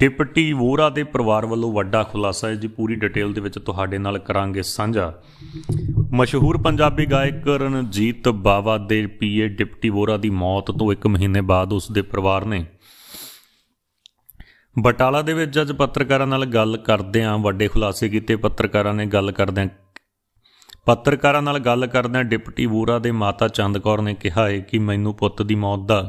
deputy Vora ਦੇ ਪਰਿਵਾਰ ਵੱਲੋਂ ਵੱਡਾ ਖੁਲਾਸਾ ਹੈ ਜੀ ਪੂਰੀ ਡਿਟੇਲ ਦੇ ਵਿੱਚ ਤੁਹਾਡੇ ਨਾਲ ਕਰਾਂਗੇ ਸਾਂਝਾ ਮਸ਼ਹੂਰ ਪੰਜਾਬੀ ਗਾਇਕ ਰਣਜੀਤ ਬਾਵਾ ਦੇ ਪੀਏ ਡਿਪਟੀ ਵੋਰਾ ਦੀ ਮੌਤ ਤੋਂ 1 ਮਹੀਨੇ ਬਾਅਦ ਉਸ ਦੇ ਪਰਿਵਾਰ ਨੇ ਬਟਾਲਾ ਦੇ ਵਿੱਚ ਅੱਜ ਪੱਤਰਕਾਰਾਂ ਨਾਲ ਗੱਲ ਕਰਦਿਆਂ ਵੱਡੇ ਖੁਲਾਸੇ ਕੀਤੇ ਪੱਤਰਕਾਰਾਂ ਨੇ ਗੱਲ ਕਰਦਿਆਂ ਪੱਤਰਕਾਰਾਂ ਨਾਲ ਗੱਲ ਕਰਦਿਆਂ ਡਿਪਟੀ ਵੋਰਾ ਦੇ ਮਾਤਾ ਚੰਦ ਕੌਰ ਨੇ ਕਿਹਾ ਹੈ ਕਿ ਮੈਨੂੰ ਪੁੱਤ ਦੀ ਮੌਤ ਦਾ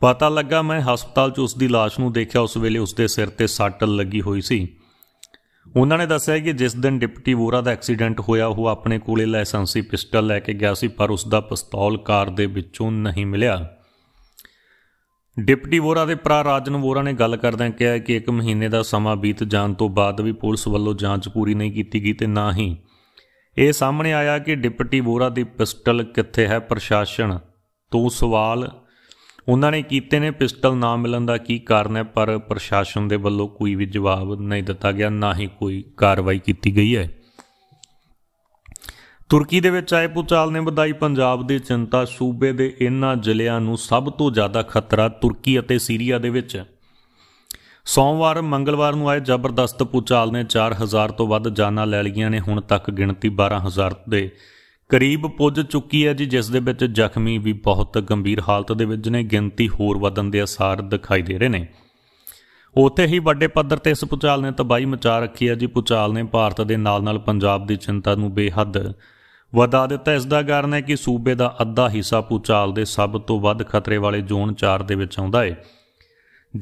ਪਤਾ ਲੱਗਾ ਮੈਂ ਹਸਪਤਾਲ 'ਚ ਉਸ ਦੀ লাশ ਨੂੰ ਦੇਖਿਆ ਉਸ ਵੇਲੇ ਉਸ ਦੇ ਸਿਰ ਤੇ ਸੱਟ ਲੱਗੀ ਹੋਈ ਸੀ ਉਹਨਾਂ ਨੇ ਦੱਸਿਆ ਕਿ ਜਿਸ ਦਿਨ ਡਿਪਟੀ ਵੋਰਾ ਦਾ ਐਕਸੀਡੈਂਟ ਹੋਇਆ ਉਹ ਆਪਣੇ ਕੋਲੇ ਲਾਇਸੈਂਸੀ ਪਿਸਟਲ ਲੈ ਕੇ ਗਿਆ ਸੀ ਪਰ ਉਸ ਦਾ ਪਿਸਤੌਲ ਕਾਰ ਦੇ ਵਿੱਚੋਂ ਨਹੀਂ ਮਿਲਿਆ ਡਿਪਟੀ ਵੋਰਾ ਦੇ ਭਰਾ ਰਾਜਨ ਵੋਰਾ ਨੇ ਗੱਲ ਕਰਦਿਆਂ ਕਿਹਾ ਕਿ ਇੱਕ ਮਹੀਨੇ ਦਾ ਸਮਾਂ ਬੀਤ ਜਾਣ ਤੋਂ ਬਾਅਦ ਵੀ ਪੁਲਿਸ ਵੱਲੋਂ ਜਾਂਚ ਪੂਰੀ ਨਹੀਂ ਕੀਤੀ ਗਈ ਤੇ ਨਾ ਹੀ ਇਹ ਸਾਹਮਣੇ ਆਇਆ ਕਿ ਡਿਪਟੀ ਵੋਰਾ ਦੀ ਪਿਸਟਲ ਕਿੱਥੇ ਹੈ ਪ੍ਰਸ਼ਾਸਨ ਤੋਂ ਸਵਾਲ ਉਹਨਾਂ ਨੇ ਕੀਤੇ ਨੇ ਪਿਸਟਲ ਨਾ ਮਿਲਣ ਦਾ ਕੀ ਕਾਰਨ ਹੈ ਪਰ ਪ੍ਰਸ਼ਾਸਨ ਦੇ ਵੱਲੋਂ ਕੋਈ ਵੀ ਜਵਾਬ ਨਹੀਂ ਦਿੱਤਾ ਗਿਆ ਨਾ ਹੀ ਕੋਈ ਕਾਰਵਾਈ ਕੀਤੀ ਗਈ ਹੈ ਤੁਰਕੀ ਦੇ ਵਿੱਚ ਆਏ ਪੁਚਾਲ ਨੇ ਵਧਾਈ ਪੰਜਾਬ ਦੀ ਚਿੰਤਾ ਸੂਬੇ ਦੇ ਇਨ੍ਹਾਂ ਜ਼ਿਲ੍ਹਿਆਂ ਨੂੰ ਸਭ ਤੋਂ ਜ਼ਿਆਦਾ ਖਤਰਾ ਤੁਰਕੀ ਅਤੇ ਸੀਰੀਆ ਦੇ ਵਿੱਚ ਸੋਮਵਾਰ ਮੰਗਲਵਾਰ ਨੂੰ ਆਏ ਜ਼ਬਰਦਸਤ ਪੁਚਾਲ ਨੇ 4000 ਤੋਂ ਵੱਧ ਜਾਨਾਂ ਲੈ ਲਈਆਂ ਨੇ ਹੁਣ ਤੱਕ ਗਿਣਤੀ 12000 ਦੇ ਕਰੀਬ ਪੁੱਜ ਚੁੱਕੀ ਹੈ ਜੀ ਜਿਸ ਦੇ ਵਿੱਚ ਜ਼ਖਮੀ ਵੀ ਬਹੁਤ ਗੰਭੀਰ ਹਾਲਤ ਦੇ ਵਿੱਚ ਨੇ ਗਿਣਤੀ ਹੋਰ ਵਧਣ ਦੇ ਅਸਾਰ ਦਿਖਾਈ ਦੇ ਰਹੇ ਨੇ ਉਥੇ ਹੀ ਵੱਡੇ ਪੱਧਰ ਤੇ ਇਸ ਪੁਚਾਲ ਨੇ ਤਬਾਈ ਮਚਾ ਰੱਖੀ ਹੈ ਜੀ ਪੁਚਾਲ ਨੇ ਭਾਰਤ ਦੇ ਨਾਲ-ਨਾਲ ਪੰਜਾਬ ਦੀ ਚਿੰਤਾ ਨੂੰ ਬੇਹੱਦ ਵਧਾ ਦਿੱਤਾ ਇਸ ਦਾ ਕਾਰਨ ਹੈ ਕਿ ਸੂਬੇ ਦਾ ਅੱਧਾ ਹਿੱਸਾ ਪੁਚਾਲ ਦੇ ਸਭ ਤੋਂ ਵੱਧ ਖਤਰੇ ਵਾਲੇ ਜ਼ੋਨ 4 ਦੇ ਵਿੱਚ ਆਉਂਦਾ ਹੈ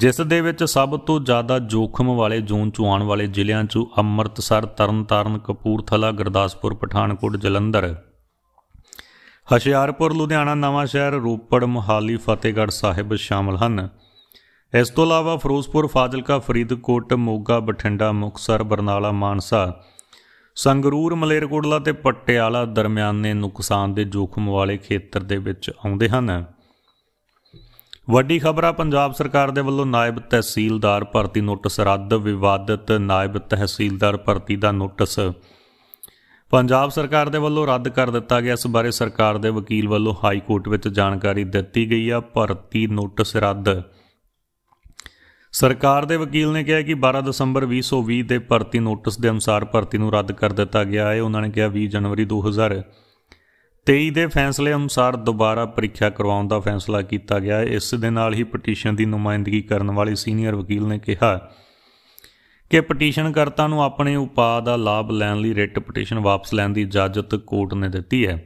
ਜਿਸ ਦੇ ਵਿੱਚ ਸਭ ਤੋਂ ਜ਼ਿਆਦਾ ਜੋਖਮ ਵਾਲੇ ਜ਼ੋਨ ਚੋਂ ਆਉਣ ਵਾਲੇ ਜ਼ਿਲ੍ਹਿਆਂ 'ਚ ਅੰਮ੍ਰਿਤਸਰ ਤਰਨਤਾਰਨ ਕਪੂਰਥਲਾ ਗੁਰਦਾਸਪੁਰ ਪਠਾਨਕੋਟ ਜਲੰਧਰ ਹਸ਼ਿਆਰਪੁਰ ਲੁਧਿਆਣਾ ਨਵਾਂ ਸ਼ਹਿਰ ਰੂਪੜ ਮੋਹਾਲੀ ਫਤਿਹਗੜ੍ਹ ਸਾਹਿਬ ਸ਼ਾਮਲ ਹਨ ਇਸ ਤੋਂ ਇਲਾਵਾ ਫਿਰੋਜ਼ਪੁਰ ਫਾਜ਼ਿਲਕਾ ਫਰੀਦਕੋਟ ਮੋਗਾ ਬਠਿੰਡਾ ਮੁਕਸਰ ਬਰਨਾਲਾ ਮਾਨਸਾ ਸੰਗਰੂਰ ਮਲੇਰਕੋਟਲਾ ਤੇ ਪਟਿਆਲਾ ਦਰਮਿਆਨੇ ਨੁਕਸਾਨ ਦੇ ਜੋਖਮ ਵਾਲੇ ਖੇਤਰ ਦੇ ਵਿੱਚ ਆਉਂਦੇ ਹਨ ਵੱਡੀ ਖਬਰ ਆ ਪੰਜਾਬ ਸਰਕਾਰ ਦੇ ਵੱਲੋਂ ਨਾਇਬ ਤਹਿਸੀਲਦਾਰ ਭਰਤੀ ਨੋਟਿਸ ਰੱਦ ਵਿਵਾਦਤ ਨਾਇਬ ਤਹਿਸੀਲਦਾਰ ਭਰਤੀ ਦਾ ਨੋਟਿਸ ਪੰਜਾਬ ਸਰਕਾਰ ਦੇ ਵੱਲੋਂ ਰੱਦ ਕਰ ਦਿੱਤਾ ਗਿਆ ਇਸ ਬਾਰੇ ਸਰਕਾਰ ਦੇ ਵਕੀਲ ਵੱਲੋਂ ਹਾਈ ਕੋਰਟ ਵਿੱਚ ਜਾਣਕਾਰੀ ਦਿੱਤੀ ਗਈ ਆ ਭਰਤੀ ਨੋਟਿਸ ਰੱਦ ਸਰਕਾਰ ਦੇ ਵਕੀਲ ਨੇ ਕਿਹਾ ਕਿ 12 ਦਸੰਬਰ 2020 ਦੇ ਭਰਤੀ ਨੋਟਿਸ ਦੇ ਅਨੁਸਾਰ ਭਰਤੀ ਨੂੰ ਰੱਦ ਕਰ ਦਿੱਤਾ ਗਿਆ ਹੈ ਉਹਨਾਂ ਨੇ ਕਿਹਾ 20 ਜਨਵਰੀ 2023 ਦੇ ਫੈਸਲੇ ਅਨੁਸਾਰ ਦੁਬਾਰਾ ਪ੍ਰੀਖਿਆ ਕਰਵਾਉਣ ਦਾ ਫੈਸਲਾ ਕੀਤਾ ਗਿਆ ਹੈ ਇਸ ਦੇ ਨਾਲ ਹੀ ਪਟੀਸ਼ਨ ਦੀ ਨੁਮਾਇੰਦਗੀ ਕਰਨ ਵਾਲੇ ਸੀਨੀਅਰ ਵਕੀਲ ਨੇ ਕਿਹਾ ਕਿ ਪਟੀਸ਼ਨ ਕਰਤਾ ਨੂੰ ਆਪਣੇ ਉਪਾਅ ਦਾ ਲਾਭ ਲੈਣ ਲਈ ਰਿਟ ਪਟੀਸ਼ਨ ਵਾਪਸ ਲੈਣ ਦੀ ਇਜਾਜ਼ਤ ਕੋਰਟ ਨੇ ਦਿੱਤੀ ਹੈ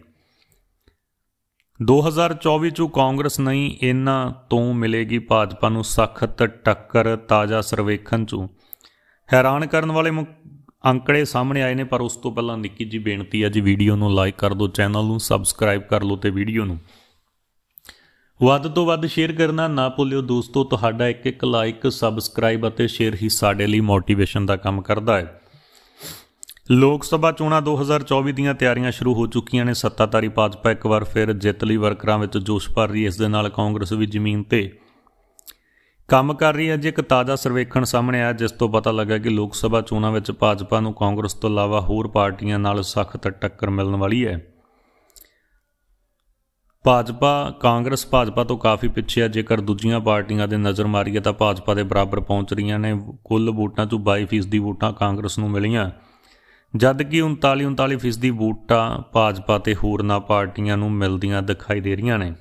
2024 ਚ ਕਾਂਗਰਸ ਨਹੀਂ ਇਹਨਾਂ ਤੋਂ ਮਿਲੇਗੀ ਭਾਜਪਾ ਨੂੰ ਸਖਤ ਟੱਕਰ ਤਾਜ਼ਾ ਸਰਵੇਖਣ ਚ ਹੈਰਾਨ ਕਰਨ ਵਾਲੇ ਅੰਕੜੇ ਸਾਹਮਣੇ ਆਏ ਨੇ ਪਰ ਉਸ ਤੋਂ ਪਹਿਲਾਂ ਨਿੱਕੀ ਜੀ ਬੇਨਤੀ ਹੈ ਜੀ ਵੀਡੀਓ ਨੂੰ ਲਾਈਕ ਕਰ ਦਿਓ ਚੈਨਲ ਨੂੰ ਸਬਸਕ੍ਰਾਈਬ ਕਰ ਲਓ ਤੇ ਵੀਡੀਓ ਨੂੰ ਵੱਧ ਤੋਂ ਵੱਧ ਸ਼ੇਅਰ ਕਰਨਾ ਨਾ ਭੁੱਲਿਓ ਦੋਸਤੋ ਤੁਹਾਡਾ ਇੱਕ ਇੱਕ ਲਾਈਕ ਸਬਸਕ੍ਰਾਈਬ ਅਤੇ ਸ਼ੇਅਰ ਹੀ ਸਾਡੇ ਲਈ ਮੋਟੀਵੇਸ਼ਨ ਦਾ ਕੰਮ ਕਰਦਾ ਹੈ ਲੋਕ ਸਭਾ ਚੋਣਾਂ 2024 ਦੀਆਂ ਤਿਆਰੀਆਂ ਸ਼ੁਰੂ ਹੋ ਚੁੱਕੀਆਂ ਨੇ ਸੱਤਾਧਾਰੀ ਭਾਜਪਾ ਇੱਕ ਵਾਰ ਫਿਰ ਜਿੱਤ ਲਈ ਵਰਕਰਾਂ ਵਿੱਚ ਜੋਸ਼ ਭਰ ਰਹੀ ਇਸ ਦੇ ਨਾਲ ਕਾਂਗਰਸ ਵੀ ਜ਼ਮੀਨ ਤੇ ਕੰਮ ਕਰ ਰਹੀ ਹੈ ਜੇ ਇੱਕ ਤਾਜ਼ਾ ਸਰਵੇਖਣ ਸਾਹਮਣੇ ਆਇਆ ਜਿਸ ਤੋਂ ਪਤਾ ਲੱਗਾ ਕਿ ਲੋਕ ਸਭਾ ਚੋਣਾਂ ਵਿੱਚ ਭਾਜਪਾ ਨੂੰ ਕਾਂਗਰਸ ਤੋਂ ਇਲਾਵਾ ਹੋਰ ਪਾਰਟੀਆਂ ਨਾਲ ਸਖਤ ਟੱਕਰ ਮਿਲਣ ਵਾਲੀ ਹੈ ਭਾਜਪਾ ਕਾਂਗਰਸ ਭਾਜਪਾ ਤੋਂ ਕਾਫੀ ਪਿੱਛੇ ਆ ਜੇਕਰ ਦੂਜੀਆਂ ਪਾਰਟੀਆਂ ਦੇ ਨਜ਼ਰ ਮਾਰੀਏ ਤਾਂ ਭਾਜਪਾ ਦੇ ਬਰਾਬਰ ਪਹੁੰਚ ਰਹੀਆਂ ਨੇ ਕੁੱਲ ਵੋਟਾਂ ਤੋਂ 22% ਵੋਟਾਂ ਕਾਂਗਰਸ ਨੂੰ ਮਿਲੀਆਂ ਜਦ ਕਿ 39 39% ਵੋਟਾਂ ਭਾਜਪਾ ਤੇ ਹੋਰਨਾਂ ਪਾਰਟੀਆਂ ਨੂੰ ਮਿਲਦੀਆਂ ਦਿਖਾਈ ਦੇ ਰਹੀਆਂ ਨੇ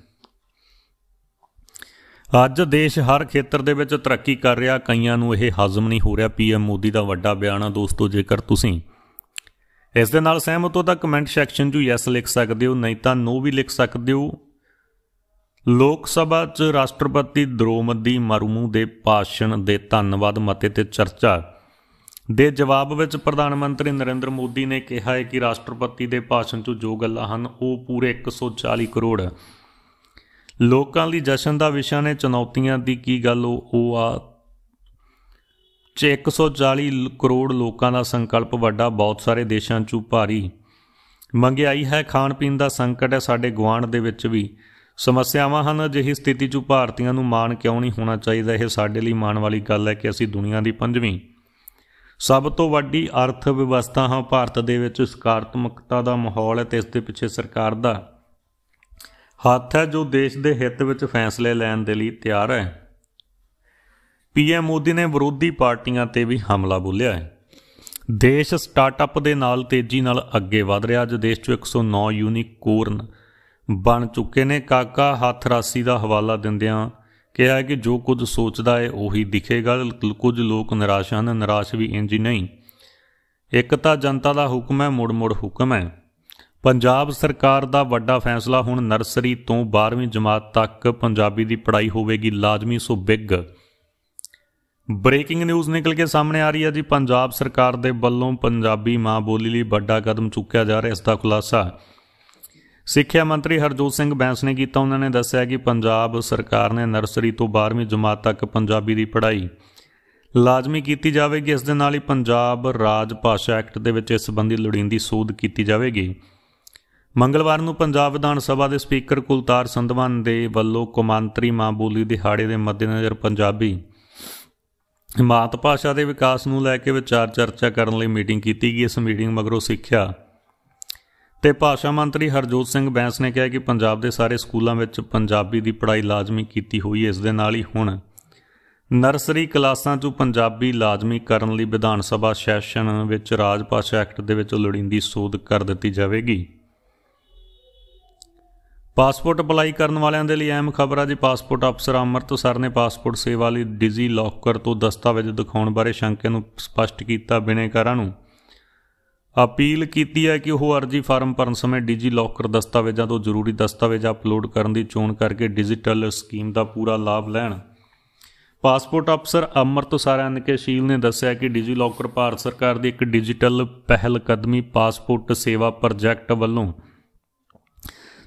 ਅੱਜ ਦੇਸ਼ ਹਰ ਖੇਤਰ ਦੇ ਵਿੱਚ ਤਰੱਕੀ ਕਰ ਰਿਹਾ ਕਈਆਂ ਨੂੰ ਇਹ ਹਜ਼ਮ ਨਹੀਂ ਹੋ ਰਿਹਾ ਪੀਐਮ ਮੋਦੀ ਦਾ ਵੱਡਾ ਬਿਆਨ ਆ ਦੋਸਤੋ ਜੇਕਰ ਤੁਸੀਂ ਇਸ ਦੇ ਨਾਲ ਸਹਿਮਤ ਹੋ ਤਾਂ ਕਮੈਂਟ ਸੈਕਸ਼ਨ 'ਚ ਯੈਸ ਲਿਖ ਸਕਦੇ ਹੋ ਨਹੀਂ ਤਾਂ ਨੋ ਵੀ ਲਿਖ ਸਕਦੇ ਹੋ ਲੋਕ ਸਭਾ 'ਚ ਰਾਸ਼ਟਰਪਤੀ ਦਰੋਮਦੀ ਮਰਮੂ ਦੇ ਭਾਸ਼ਣ ਦੇ ਧੰਨਵਾਦ ਮਤੇ ਤੇ ਚਰਚਾ ਦੇ ਜਵਾਬ ਵਿੱਚ ਪ੍ਰਧਾਨ ਮੰਤਰੀ ਨਰਿੰਦਰ ਮੋਦੀ ਨੇ ਕਿਹਾ ਹੈ ਕਿ ਰਾਸ਼ਟਰਪਤੀ ਦੇ ਭਾਸ਼ਣ 'ਚ ਜੋ ਗੱਲਾਂ ਹਨ ਉਹ ਪੂਰੇ 140 ਕਰੋੜ ਲੋਕਾਂ ਲਈ ਜਸ਼ਨ ਦਾ ਵਿਸ਼ਾ ਨੇ ਚੁਣੌਤੀਆਂ ਦੀ ਕੀ ਗੱਲ ਉਹ ਆ 'ਚ 140 ਕਰੋੜ ਲੋਕਾਂ ਦਾ ਸੰਕਲਪ ਵੱਡਾ ਬਹੁਤ ਸਾਰੇ ਦੇਸ਼ਾਂ ਚੋਂ ਭਾਰੀ ਮੰਗਿਆਈ ਹੈ ਖਾਣ ਪੀਣ ਦਾ ਸੰਕਟ ਹੈ ਸਾਡੇ ਗਵਾਂਡ ਦੇ ਵਿੱਚ ਵੀ ਸਮੱਸਿਆਵਾਂ ਹਨ ਅਜਿਹੀ ਸਥਿਤੀ 'ਚ ਭਾਰਤੀਆਂ ਨੂੰ ਮਾਣ ਕਿਉਂ ਨਹੀਂ ਹੋਣਾ ਚਾਹੀਦਾ ਇਹ ਸਾਡੇ ਲਈ ਮਾਣ ਵਾਲੀ ਗੱਲ ਹੈ ਕਿ ਅਸੀਂ ਦੁਨੀਆ ਦੀ ਪੰਜਵੀਂ ਸਭ ਤੋਂ ਵੱਡੀ ਅਰਥ ਵਿਵਸਥਾ ਹਾਂ ਭਾਰਤ ਦੇ ਵਿੱਚ ਸਕਾਰਾਤਮਕਤਾ ਦਾ ਮਾਹੌਲ ਹੈ ਤੇ ਇਸ ਦੇ ਪਿੱਛੇ ਸਰਕਾਰ ਦਾ ਹੱਥ ਹੈ ਜੋ ਦੇਸ਼ ਦੇ ਹਿੱਤ ਵਿੱਚ ਫੈਸਲੇ ਲੈਣ ਦੇ ਲਈ ਤਿਆਰ ਹੈ ਪੀਐਮ ਮੋਦੀ ਨੇ ਵਿਰੋਧੀ ਪਾਰਟੀਆਂ ਤੇ ਵੀ ਹਮਲਾ ਬੋਲਿਆ ਹੈ ਦੇਸ਼ ਸਟਾਰਟਅਪ ਦੇ ਨਾਲ ਤੇਜ਼ੀ ਨਾਲ ਅੱਗੇ ਵਧ ਰਿਹਾ ਅੱਜ ਦੇਸ਼ 'ਚ 109 ਯੂਨੀਕੋਰਨ ਬਣ ਚੁੱਕੇ ਨੇ ਕਾਕਾ ਹੱਥ ਰਾਸੀ ਦਾ ਹਵਾਲਾ ਦਿੰਦਿਆਂ ਕਿਹਾ ਕਿ ਜੋ ਕੁਝ ਸੋਚਦਾ ਹੈ ਉਹੀ ਦਿਖੇਗਾ ਕੁਝ ਲੋਕ ਨਿਰਾਸ਼ ਹਨ ਨਿਰਾਸ਼ ਵੀ ਇੰਜ ਨਹੀਂ ਇੱਕ ਤਾਂ ਜਨਤਾ ਦਾ ਹੁਕਮ ਹੈ ਮੁੜ ਮੁੜ ਹੁਕਮ ਹੈ ਪੰਜਾਬ ਸਰਕਾਰ ਦਾ ਵੱਡਾ ਫੈਸਲਾ ਹੁਣ ਨਰਸਰੀ ਤੋਂ 12ਵੀਂ ਜਮਾਤ ਤੱਕ ਪੰਜਾਬੀ ਦੀ ਪੜ੍ਹਾਈ ਹੋਵੇਗੀ ਲਾਜ਼ਮੀ ਸੋ ਬਿਗ ਬ੍ਰੇਕਿੰਗ ਨਿਊਜ਼ ਨਿਕਲ ਕੇ ਸਾਹਮਣੇ ਆ ਰਹੀ ਹੈ ਜੀ ਪੰਜਾਬ ਸਰਕਾਰ ਦੇ ਵੱਲੋਂ ਪੰਜਾਬੀ ਮਾਂ ਬੋਲੀ ਲਈ ਵੱਡਾ ਕਦਮ ਚੁੱਕਿਆ ਜਾ ਰਿਹਾ ਇਸ ਦਾ ਖੁਲਾਸਾ ਸਿੱਖਿਆ ਮੰਤਰੀ ਹਰਜੋਤ ਸਿੰਘ ਬੈਂਸ ਨੇ ਕੀਤਾ ਉਹਨਾਂ ਨੇ ਦੱਸਿਆ ਕਿ ਪੰਜਾਬ ਸਰਕਾਰ ਨੇ ਨਰਸਰੀ ਤੋਂ 12ਵੀਂ ਜਮਾਤ ਤੱਕ ਪੰਜਾਬੀ ਦੀ ਪੜ੍ਹਾਈ ਲਾਜ਼ਮੀ ਕੀਤੀ ਜਾਵੇਗੀ ਇਸ ਦੇ ਨਾਲ ਹੀ ਪੰਜਾਬ ਰਾਜ ਭਾਸ਼ਾ ਐਕਟ ਦੇ ਵਿੱਚ ਇਸ ਸੰਬੰਧੀ ਲੋੜੀਂਦੀ ਸੋਧ ਕੀਤੀ ਜਾਵੇਗੀ ਮੰਗਲਵਾਰ ਨੂੰ ਪੰਜਾਬ ਵਿਧਾਨ ਸਭਾ ਦੇ ਸਪੀਕਰ ਕੁਲਤਾਰ ਸੰਧਵਾਨ ਦੇ ਵੱਲੋਂ ਕੌਮਾਂਤਰੀ ਮਾਂ ਬੋਲੀ ਦਿਹਾੜੇ ਦੇ ਮੱਦੇਨਜ਼ਰ ਪੰਜਾਬੀ ਮਾਤ ਭਾਸ਼ਾ ਦੇ ਵਿਕਾਸ ਨੂੰ ਲੈ ਕੇ ਵਿਚਾਰ ਚਰਚਾ ਕਰਨ ਲਈ ਮੀਟਿੰਗ ਕੀਤੀ ਗਈ ਇਸ ਮੀਟਿੰਗ ਮਗਰੋਂ ਸਿੱਖਿਆ ਤੇ ਭਾਸ਼ਾ ਮੰਤਰੀ ਹਰਜੋਤ ਸਿੰਘ ਬੈਂਸ ਨੇ ਕਿਹਾ ਕਿ ਪੰਜਾਬ ਦੇ ਸਾਰੇ ਸਕੂਲਾਂ ਵਿੱਚ ਪੰਜਾਬੀ ਦੀ ਪੜ੍ਹਾਈ ਲਾਜ਼ਮੀ ਕੀਤੀ ਹੋਈ ਹੈ ਇਸ ਦੇ ਨਾਲ ਹੀ ਹੁਣ ਨਰਸਰੀ ਕਲਾਸਾਂ 'ਚ ਪੰਜਾਬੀ ਲਾਜ਼ਮੀ ਕਰਨ ਲਈ ਵਿਧਾਨ ਸਭਾ ਸੈਸ਼ਨ ਵਿੱਚ ਰਾਜ ਭਾਸ਼ਾ ਐਕਟ ਦੇ ਵਿੱਚ ਲੋੜੀਂਦੀ ਸੋਧ ਕਰ ਦਿੱਤੀ ਜਾਵੇਗੀ ਪਾਸਪੋਰਟ ਅਪਲਾਈ ਕਰਨ ਵਾਲਿਆਂ ਦੇ ਲਈ ਅਹਿਮ ਖਬਰ ਆ ਜੀ ਪਾਸਪੋਰਟ ਅਫਸਰ ਅਮਰਤ ਸਰ ਨੇ ਪਾਸਪੋਰਟ ਸੇਵਾ ਲਈ ਡਿਜੀ ਲੌਕਰ ਤੋਂ ਦਸਤਾਵੇਜ਼ ਦਿਖਾਉਣ ਬਾਰੇ ਸ਼ੰਕੇ ਨੂੰ ਸਪਸ਼ਟ ਕੀਤਾ ਬਿਨੇਕਾਰਾਂ ਨੂੰ ਅਪੀਲ ਕੀਤੀ ਹੈ ਕਿ ਉਹ ਅਰਜੀ ਫਾਰਮ ਭਰਨ ਸਮੇਂ ਡਿਜੀ ਲੌਕਰ ਦਸਤਾਵੇਜ਼ਾਂ ਤੋਂ ਜ਼ਰੂਰੀ ਦਸਤਾਵੇਜ਼ ਅਪਲੋਡ ਕਰਨ ਦੀ ਚੋਣ ਕਰਕੇ ਡਿਜੀਟਲ ਸਕੀਮ ਦਾ ਪੂਰਾ ਲਾਭ ਲੈਣ ਪਾਸਪੋਰਟ ਅਫਸਰ ਅਮਰਤ ਸਰ ਸ਼ੀਲ ਨੇ ਦੱਸਿਆ ਕਿ ਡਿਜੀ ਲੌਕਰ ਭਾਰਤ ਸਰਕਾਰ ਦੀ ਇੱਕ ਡਿਜੀਟਲ ਪਹਿਲ ਕਦਮੀ ਪਾਸਪੋਰਟ ਸੇਵਾ ਪ੍ਰੋਜੈਕਟ ਵੱਲੋਂ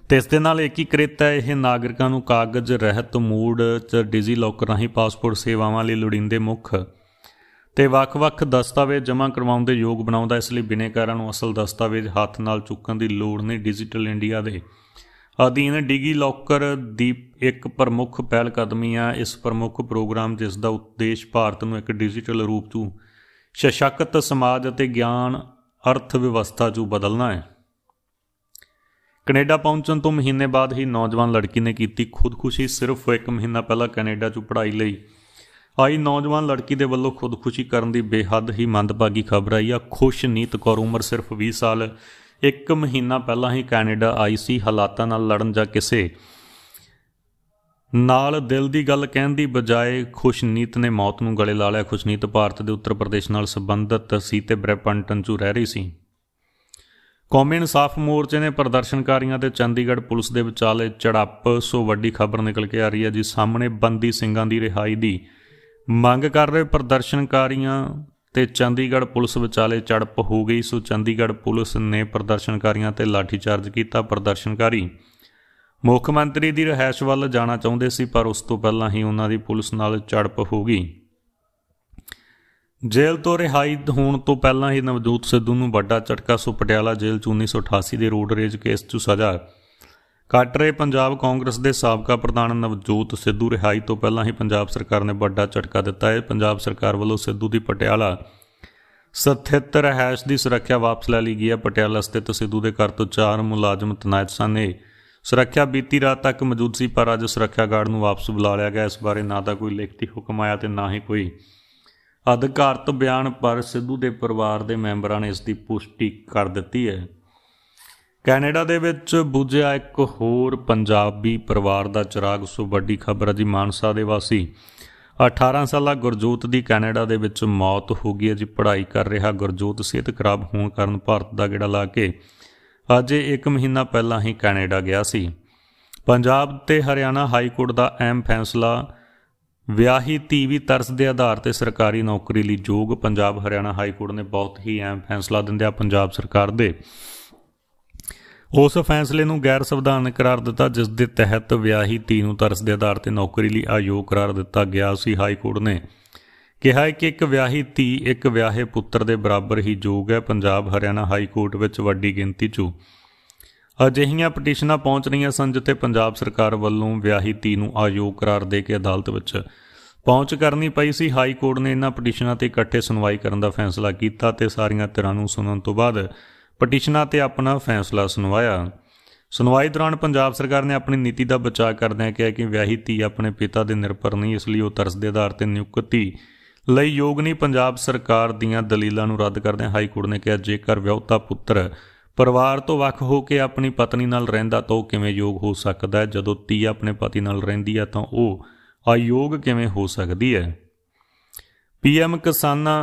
ਤੇ ਇਸ ਦੇ ਨਾਲ ਏਕੀਕ੍ਰਿਤ ਹੈ ਇਹ ਨਾਗਰਿਕਾਂ ਨੂੰ ਕਾਗਜ਼ ਰਹਿਤ ਮੂਡ ਚ ਡਿਜੀ ਲੋਕਰ ਰਾਹੀਂ ਪਾਸਪੋਰਟ ਸੇਵਾਵਾਂ ਲਈ ਲੋੜੀਂਦੇ ਮੁੱਖ ਤੇ ਵੱਖ-ਵੱਖ ਦਸਤਾਵੇਜ਼ ਜਮ੍ਹਾਂ ਕਰਵਾਉਣ ਦੇ ਯੋਗ ਬਣਾਉਂਦਾ ਇਸ ਲਈ ਬਿਨੇਕਾਰਾਂ ਨੂੰ ਅਸਲ ਦਸਤਾਵੇਜ਼ ਹੱਥ ਨਾਲ ਚੁੱਕਣ ਦੀ ਲੋੜ ਨਹੀਂ ਡਿਜੀਟਲ ਇੰਡੀਆ ਦੇ ਅਧੀਨ ਡਿਜੀ ਲੋਕਰ ਦੀ ਇੱਕ ਪ੍ਰਮੁੱਖ ਪਹਿਲ ਕਦਮੀ ਆ ਇਸ ਪ੍ਰਮੁੱਖ ਪ੍ਰੋਗਰਾਮ ਜਿਸ ਦਾ ਉਦੇਸ਼ ਭਾਰਤ ਨੂੰ ਇੱਕ ਡਿਜੀਟਲ ਰੂਪ ਤੋਂ ਸਸ਼ਕਤ ਸਮਾਜ ਅਤੇ ਗਿਆਨ ਅਰਥ ਵਿਵਸਥਾ ਨੂੰ ਬਦਲਣਾ ਹੈ ਕੈਨੇਡਾ ਪਹੁੰਚਣ ਤੋਂ ਮਹੀਨੇ ਬਾਅਦ ਹੀ ਨੌਜਵਾਨ ਲੜਕੀ ਨੇ ਕੀਤੀ ਖੁਦਕੁਸ਼ੀ ਸਿਰਫ ਇੱਕ ਮਹੀਨਾ ਪਹਿਲਾਂ ਕੈਨੇਡਾ 'ਚ ਪੜ੍ਹਾਈ ਲਈ ਆਈ ਨੌਜਵਾਨ ਲੜਕੀ ਦੇ ਵੱਲੋਂ ਖੁਦਕੁਸ਼ੀ ਕਰਨ ਦੀ ਬੇਹੱਦ ਹੀ ਮੰਦਭਾਗੀ ਖਬਰ ਆਈ ਆ ਖੁਸ਼ਨੀਤ ਕੌਰ ਉਮਰ ਸਿਰਫ 20 ਸਾਲ ਇੱਕ ਮਹੀਨਾ ਪਹਿਲਾਂ ਹੀ ਕੈਨੇਡਾ ਆਈ ਸੀ ਹਾਲਾਤਾਂ ਨਾਲ ਲੜਨ ਜਾਂ ਕਿਸੇ ਨਾਲ ਦਿਲ ਦੀ ਗੱਲ ਕਹਿਣ ਦੀ ਬਜਾਏ ਖੁਸ਼ਨੀਤ ਨੇ ਮੌਤ ਨੂੰ ਗਲੇ ਲਾ ਲਿਆ ਖੁਸ਼ਨੀਤ ਭਾਰਤ ਦੇ ਉੱਤਰ ਪ੍ਰਦੇਸ਼ ਨਾਲ ਸੰਬੰਧਿਤ ਸੀ ਤੇ ਬ੍ਰੈਪਨਟਨ 'ਚ ਰਹਿ ਰਹੀ ਸੀ ਕੌਮੀ ਇਨਸਾਫ ਮੋਰਚੇ ਨੇ ਪ੍ਰਦਰਸ਼ਨਕਾਰੀਆਂ ਤੇ ਚੰਡੀਗੜ੍ਹ ਪੁਲਿਸ ਦੇ ਵਿਚਾਲੇ ਝੜਪ ਸੋ ਵੱਡੀ ਖਬਰ ਨਿਕਲ ਕੇ ਆ ਰਹੀ ਹੈ ਜੀ ਸਾਹਮਣੇ ਬੰਦੀ ਸਿੰਘਾਂ ਦੀ ਰਿਹਾਈ ਦੀ ਮੰਗ ਕਰ ਰਹੇ ਪ੍ਰਦਰਸ਼ਨਕਾਰੀਆਂ ਤੇ ਚੰਡੀਗੜ੍ਹ ਪੁਲਿਸ ਵਿਚਾਲੇ ਝੜਪ ਹੋ ਗਈ ਸੋ ਚੰਡੀਗੜ੍ਹ ਪੁਲਿਸ ਨੇ ਪ੍ਰਦਰਸ਼ਨਕਾਰੀਆਂ ਤੇ ਲਾਠੀਚਾਰਜ ਕੀਤਾ ਪ੍ਰਦਰਸ਼ਨਕਾਰੀ ਮੁੱਖ ਮੰਤਰੀ ਦੀ ਰਹਿائش ਵੱਲ ਜਾਣਾ ਚਾਹੁੰਦੇ ਸੀ ਪਰ ਉਸ ਤੋਂ ਪਹਿਲਾਂ ਹੀ ਉਹਨਾਂ ਦੀ ਪੁਲਿਸ ਨਾਲ ਝੜਪ ਹੋ ਗਈ ਜੇਲ੍ਹ ਤੋਂ ਰਿਹਾਈ ਹੋਣ ਤੋਂ ਪਹਿਲਾਂ ਹੀ ਨਵਜੋਤ ਸਿੱਧੂ ਨੂੰ ਵੱਡਾ ਝਟਕਾ ਸੋ ਪਟਿਆਲਾ ਜੇਲ੍ਹ 'ਚ 1988 ਦੇ ਰੋਡ ਰੇਜ ਕੇਸ 'ਚ ਸਜ਼ਾ ਕੱਟ ਰਹੇ ਪੰਜਾਬ ਕਾਂਗਰਸ ਦੇ ਸਾਬਕਾ ਪ੍ਰਧਾਨ ਨਵਜੋਤ ਸਿੱਧੂ ਰਿਹਾਈ ਤੋਂ ਪਹਿਲਾਂ ਹੀ ਪੰਜਾਬ ਸਰਕਾਰ ਨੇ ਵੱਡਾ ਝਟਕਾ ਦਿੱਤਾ ਹੈ ਪੰਜਾਬ ਸਰਕਾਰ ਵੱਲੋਂ ਸਿੱਧੂ ਦੀ ਪਟਿਆਲਾ ਸਥਿਤ ਰਹਿائش ਦੀ ਸੁਰੱਖਿਆ ਵਾਪਸ ਲੈ ਲਈ ਗਈ ਹੈ ਪਟਿਆਲਾ ਸਥਿਤ ਸਿੱਧੂ ਦੇ ਘਰ ਤੋਂ ਚਾਰ ਮੁਲਾਜ਼ਮ ਤਨਾਇਤ ਸਨ ਨੇ ਸੁਰੱਖਿਆ ਬੀਤੀ ਰਾਤ ਤੱਕ ਮੌਜੂਦ ਸੀ ਪਰ ਅੱਜ ਸੁਰੱਖਿਆ ਗਾਰਡ ਨੂੰ ਵਾਪਸ ਬੁਲਾ ਲਿਆ ਗਿਆ ਇਸ ਬਾਰੇ ਨਾ ਤਾਂ ਕੋਈ ਲਿਖਤੀ ਹੁਕਮ ਆਇਆ ਤੇ ਨਾ ਹੀ ਕੋਈ ਅਧਿਕਾਰਤ ਬਿਆਨ ਪਰ ਸਿੱਧੂ ਦੇ ਪਰਿਵਾਰ ਦੇ ਮੈਂਬਰਾਂ ਨੇ ਇਸ ਦੀ ਪੁਸ਼ਟੀ ਕਰ ਦਿੱਤੀ ਹੈ ਕੈਨੇਡਾ ਦੇ ਵਿੱਚ ਬੁੱਝਿਆ ਇੱਕ ਹੋਰ ਪੰਜਾਬੀ ਪਰਿਵਾਰ ਦਾ ਚਿਰਾਗ ਸੋ ਵੱਡੀ ਖਬਰ ਹੈ ਜੀ ਮਾਨਸਾ ਦੇ ਵਾਸੀ 18 ਸਾਲਾ ਗੁਰਜੋਤ ਦੀ ਕੈਨੇਡਾ ਦੇ ਵਿੱਚ ਮੌਤ ਹੋ ਗਈ ਹੈ ਜੀ ਪੜ੍ਹਾਈ ਕਰ ਰਿਹਾ ਗੁਰਜੋਤ ਸਿਹਤ ਖਰਾਬ ਹੋਣ ਕਾਰਨ ਭਾਰਤ ਦਾ ਗੇੜਾ ਲਾ ਕੇ ਅੱਜ 1 ਮਹੀਨਾ ਪਹਿਲਾਂ ਹੀ ਕੈਨੇਡਾ ਗਿਆ ਸੀ ਪੰਜਾਬ ਤੇ ਹਰਿਆਣਾ ਹਾਈ ਕੋਰਟ ਦਾ ਅਹਿਮ ਫੈਸਲਾ ਵਿਆਹੀ ਧੀ ਵੀ ਤਰਸ ਦੇ ਆਧਾਰ ਤੇ ਸਰਕਾਰੀ ਨੌਕਰੀ ਲਈ ਯੋਗ ਪੰਜਾਬ ਹਰਿਆਣਾ ਹਾਈ ਕੋਰਟ ਨੇ ਬਹੁਤ ਹੀ ਐਮ ਫੈਸਲਾ ਦਿੰਦਿਆ ਪੰਜਾਬ ਸਰਕਾਰ ਦੇ ਉਸ ਫੈਸਲੇ ਨੂੰ ਗੈਰ ਸੰਵਿਧਾਨਕ ਕਰਾਰ ਦਿੱਤਾ ਜਿਸ ਦੇ ਤਹਿਤ ਵਿਆਹੀ ਧੀ ਨੂੰ ਤਰਸ ਦੇ ਆਧਾਰ ਤੇ ਨੌਕਰੀ ਲਈ ਅਯੋਗ ਕਰਾਰ ਦਿੱਤਾ ਗਿਆ ਸੀ ਹਾਈ ਕੋਰਟ ਨੇ ਕਿਹਾ ਕਿ ਇੱਕ ਵਿਆਹੀ ਧੀ ਇੱਕ ਵਿਆਹੇ ਪੁੱਤਰ ਦੇ ਬਰਾਬਰ ਹੀ ਯੋਗ ਹੈ ਪੰਜਾਬ ਹਰਿਆਣਾ ਹਾਈ ਕੋਰਟ ਵਿੱਚ ਵੱਡੀ ਗਿਣਤੀ 'ਚ ਅਜਿਹੀਆਂ ਪਟੀਸ਼ਨਾਂ ਪਹੁੰਚ ਰਹੀਆਂ ਸਨ ਜਿੱਥੇ ਪੰਜਾਬ ਸਰਕਾਰ ਵੱਲੋਂ ਵਿਆਹੀ ਧੀ ਨੂੰ ਆਯੋਗ ਕਰਾਰ ਦੇ ਕੇ ਅਦਾਲਤ ਵਿੱਚ ਪਹੁੰਚ ਕਰਨੀ ਪਈ ਸੀ ਹਾਈ ਕੋਰਟ ਨੇ ਇਹਨਾਂ ਪਟੀਸ਼ਨਾਂ ਤੇ ਇਕੱਠੇ ਸੁਣਵਾਈ ਕਰਨ ਦਾ ਫੈਸਲਾ ਕੀਤਾ ਤੇ ਸਾਰੀਆਂ ਧਿਰਾਂ ਨੂੰ ਸੁਣਨ ਤੋਂ ਬਾਅਦ ਪਟੀਸ਼ਨਾਂ ਤੇ ਆਪਣਾ ਫੈਸਲਾ ਸੁਣਵਾਇਆ ਸੁਣਵਾਈ ਦੌਰਾਨ ਪੰਜਾਬ ਸਰਕਾਰ ਨੇ ਆਪਣੀ ਨੀਤੀ ਦਾ ਬਚਾਅ ਕਰਦਿਆਂ ਕਿਹਾ ਕਿ ਵਿਆਹੀ ਧੀ ਆਪਣੇ ਪਿਤਾ ਦੇ ਨਿਰਭਰ ਨਹੀਂ ਇਸ ਲਈ ਉਹ ਤਰਸ ਦੇ ਆਧਾਰ ਤੇ ਨਿਯੁਕਤੀ ਲਈ ਯੋਗ ਨਹੀਂ ਪੰਜਾਬ ਸਰਕਾਰ ਦੀਆਂ ਦਲੀਲਾਂ ਨੂੰ ਰੱਦ ਕਰਦਿਆਂ ਹਾਈ ਕੋਰਟ ਨੇ ਕਿਹਾ ਜੇਕਰ ਵਿਆਹਤਾ ਪੁੱਤਰ ਪਰਿਵਾਰ ਤੋਂ ਵੱਖ ਹੋ ਕੇ ਆਪਣੀ ਪਤਨੀ ਨਾਲ ਰਹਿੰਦਾ ਤਾਂ ਉਹ ਕਿਵੇਂ ਯੋਗ ਹੋ ਸਕਦਾ ਹੈ ਜਦੋਂ ਧੀ ਆਪਣੇ ਪਤੀ ਨਾਲ ਰਹਿੰਦੀ ਹੈ ਤਾਂ ਉਹ ਅਯੋਗ ਕਿਵੇਂ ਹੋ ਸਕਦੀ ਹੈ ਪੀਐਮ ਕਿਸਾਨਾਂ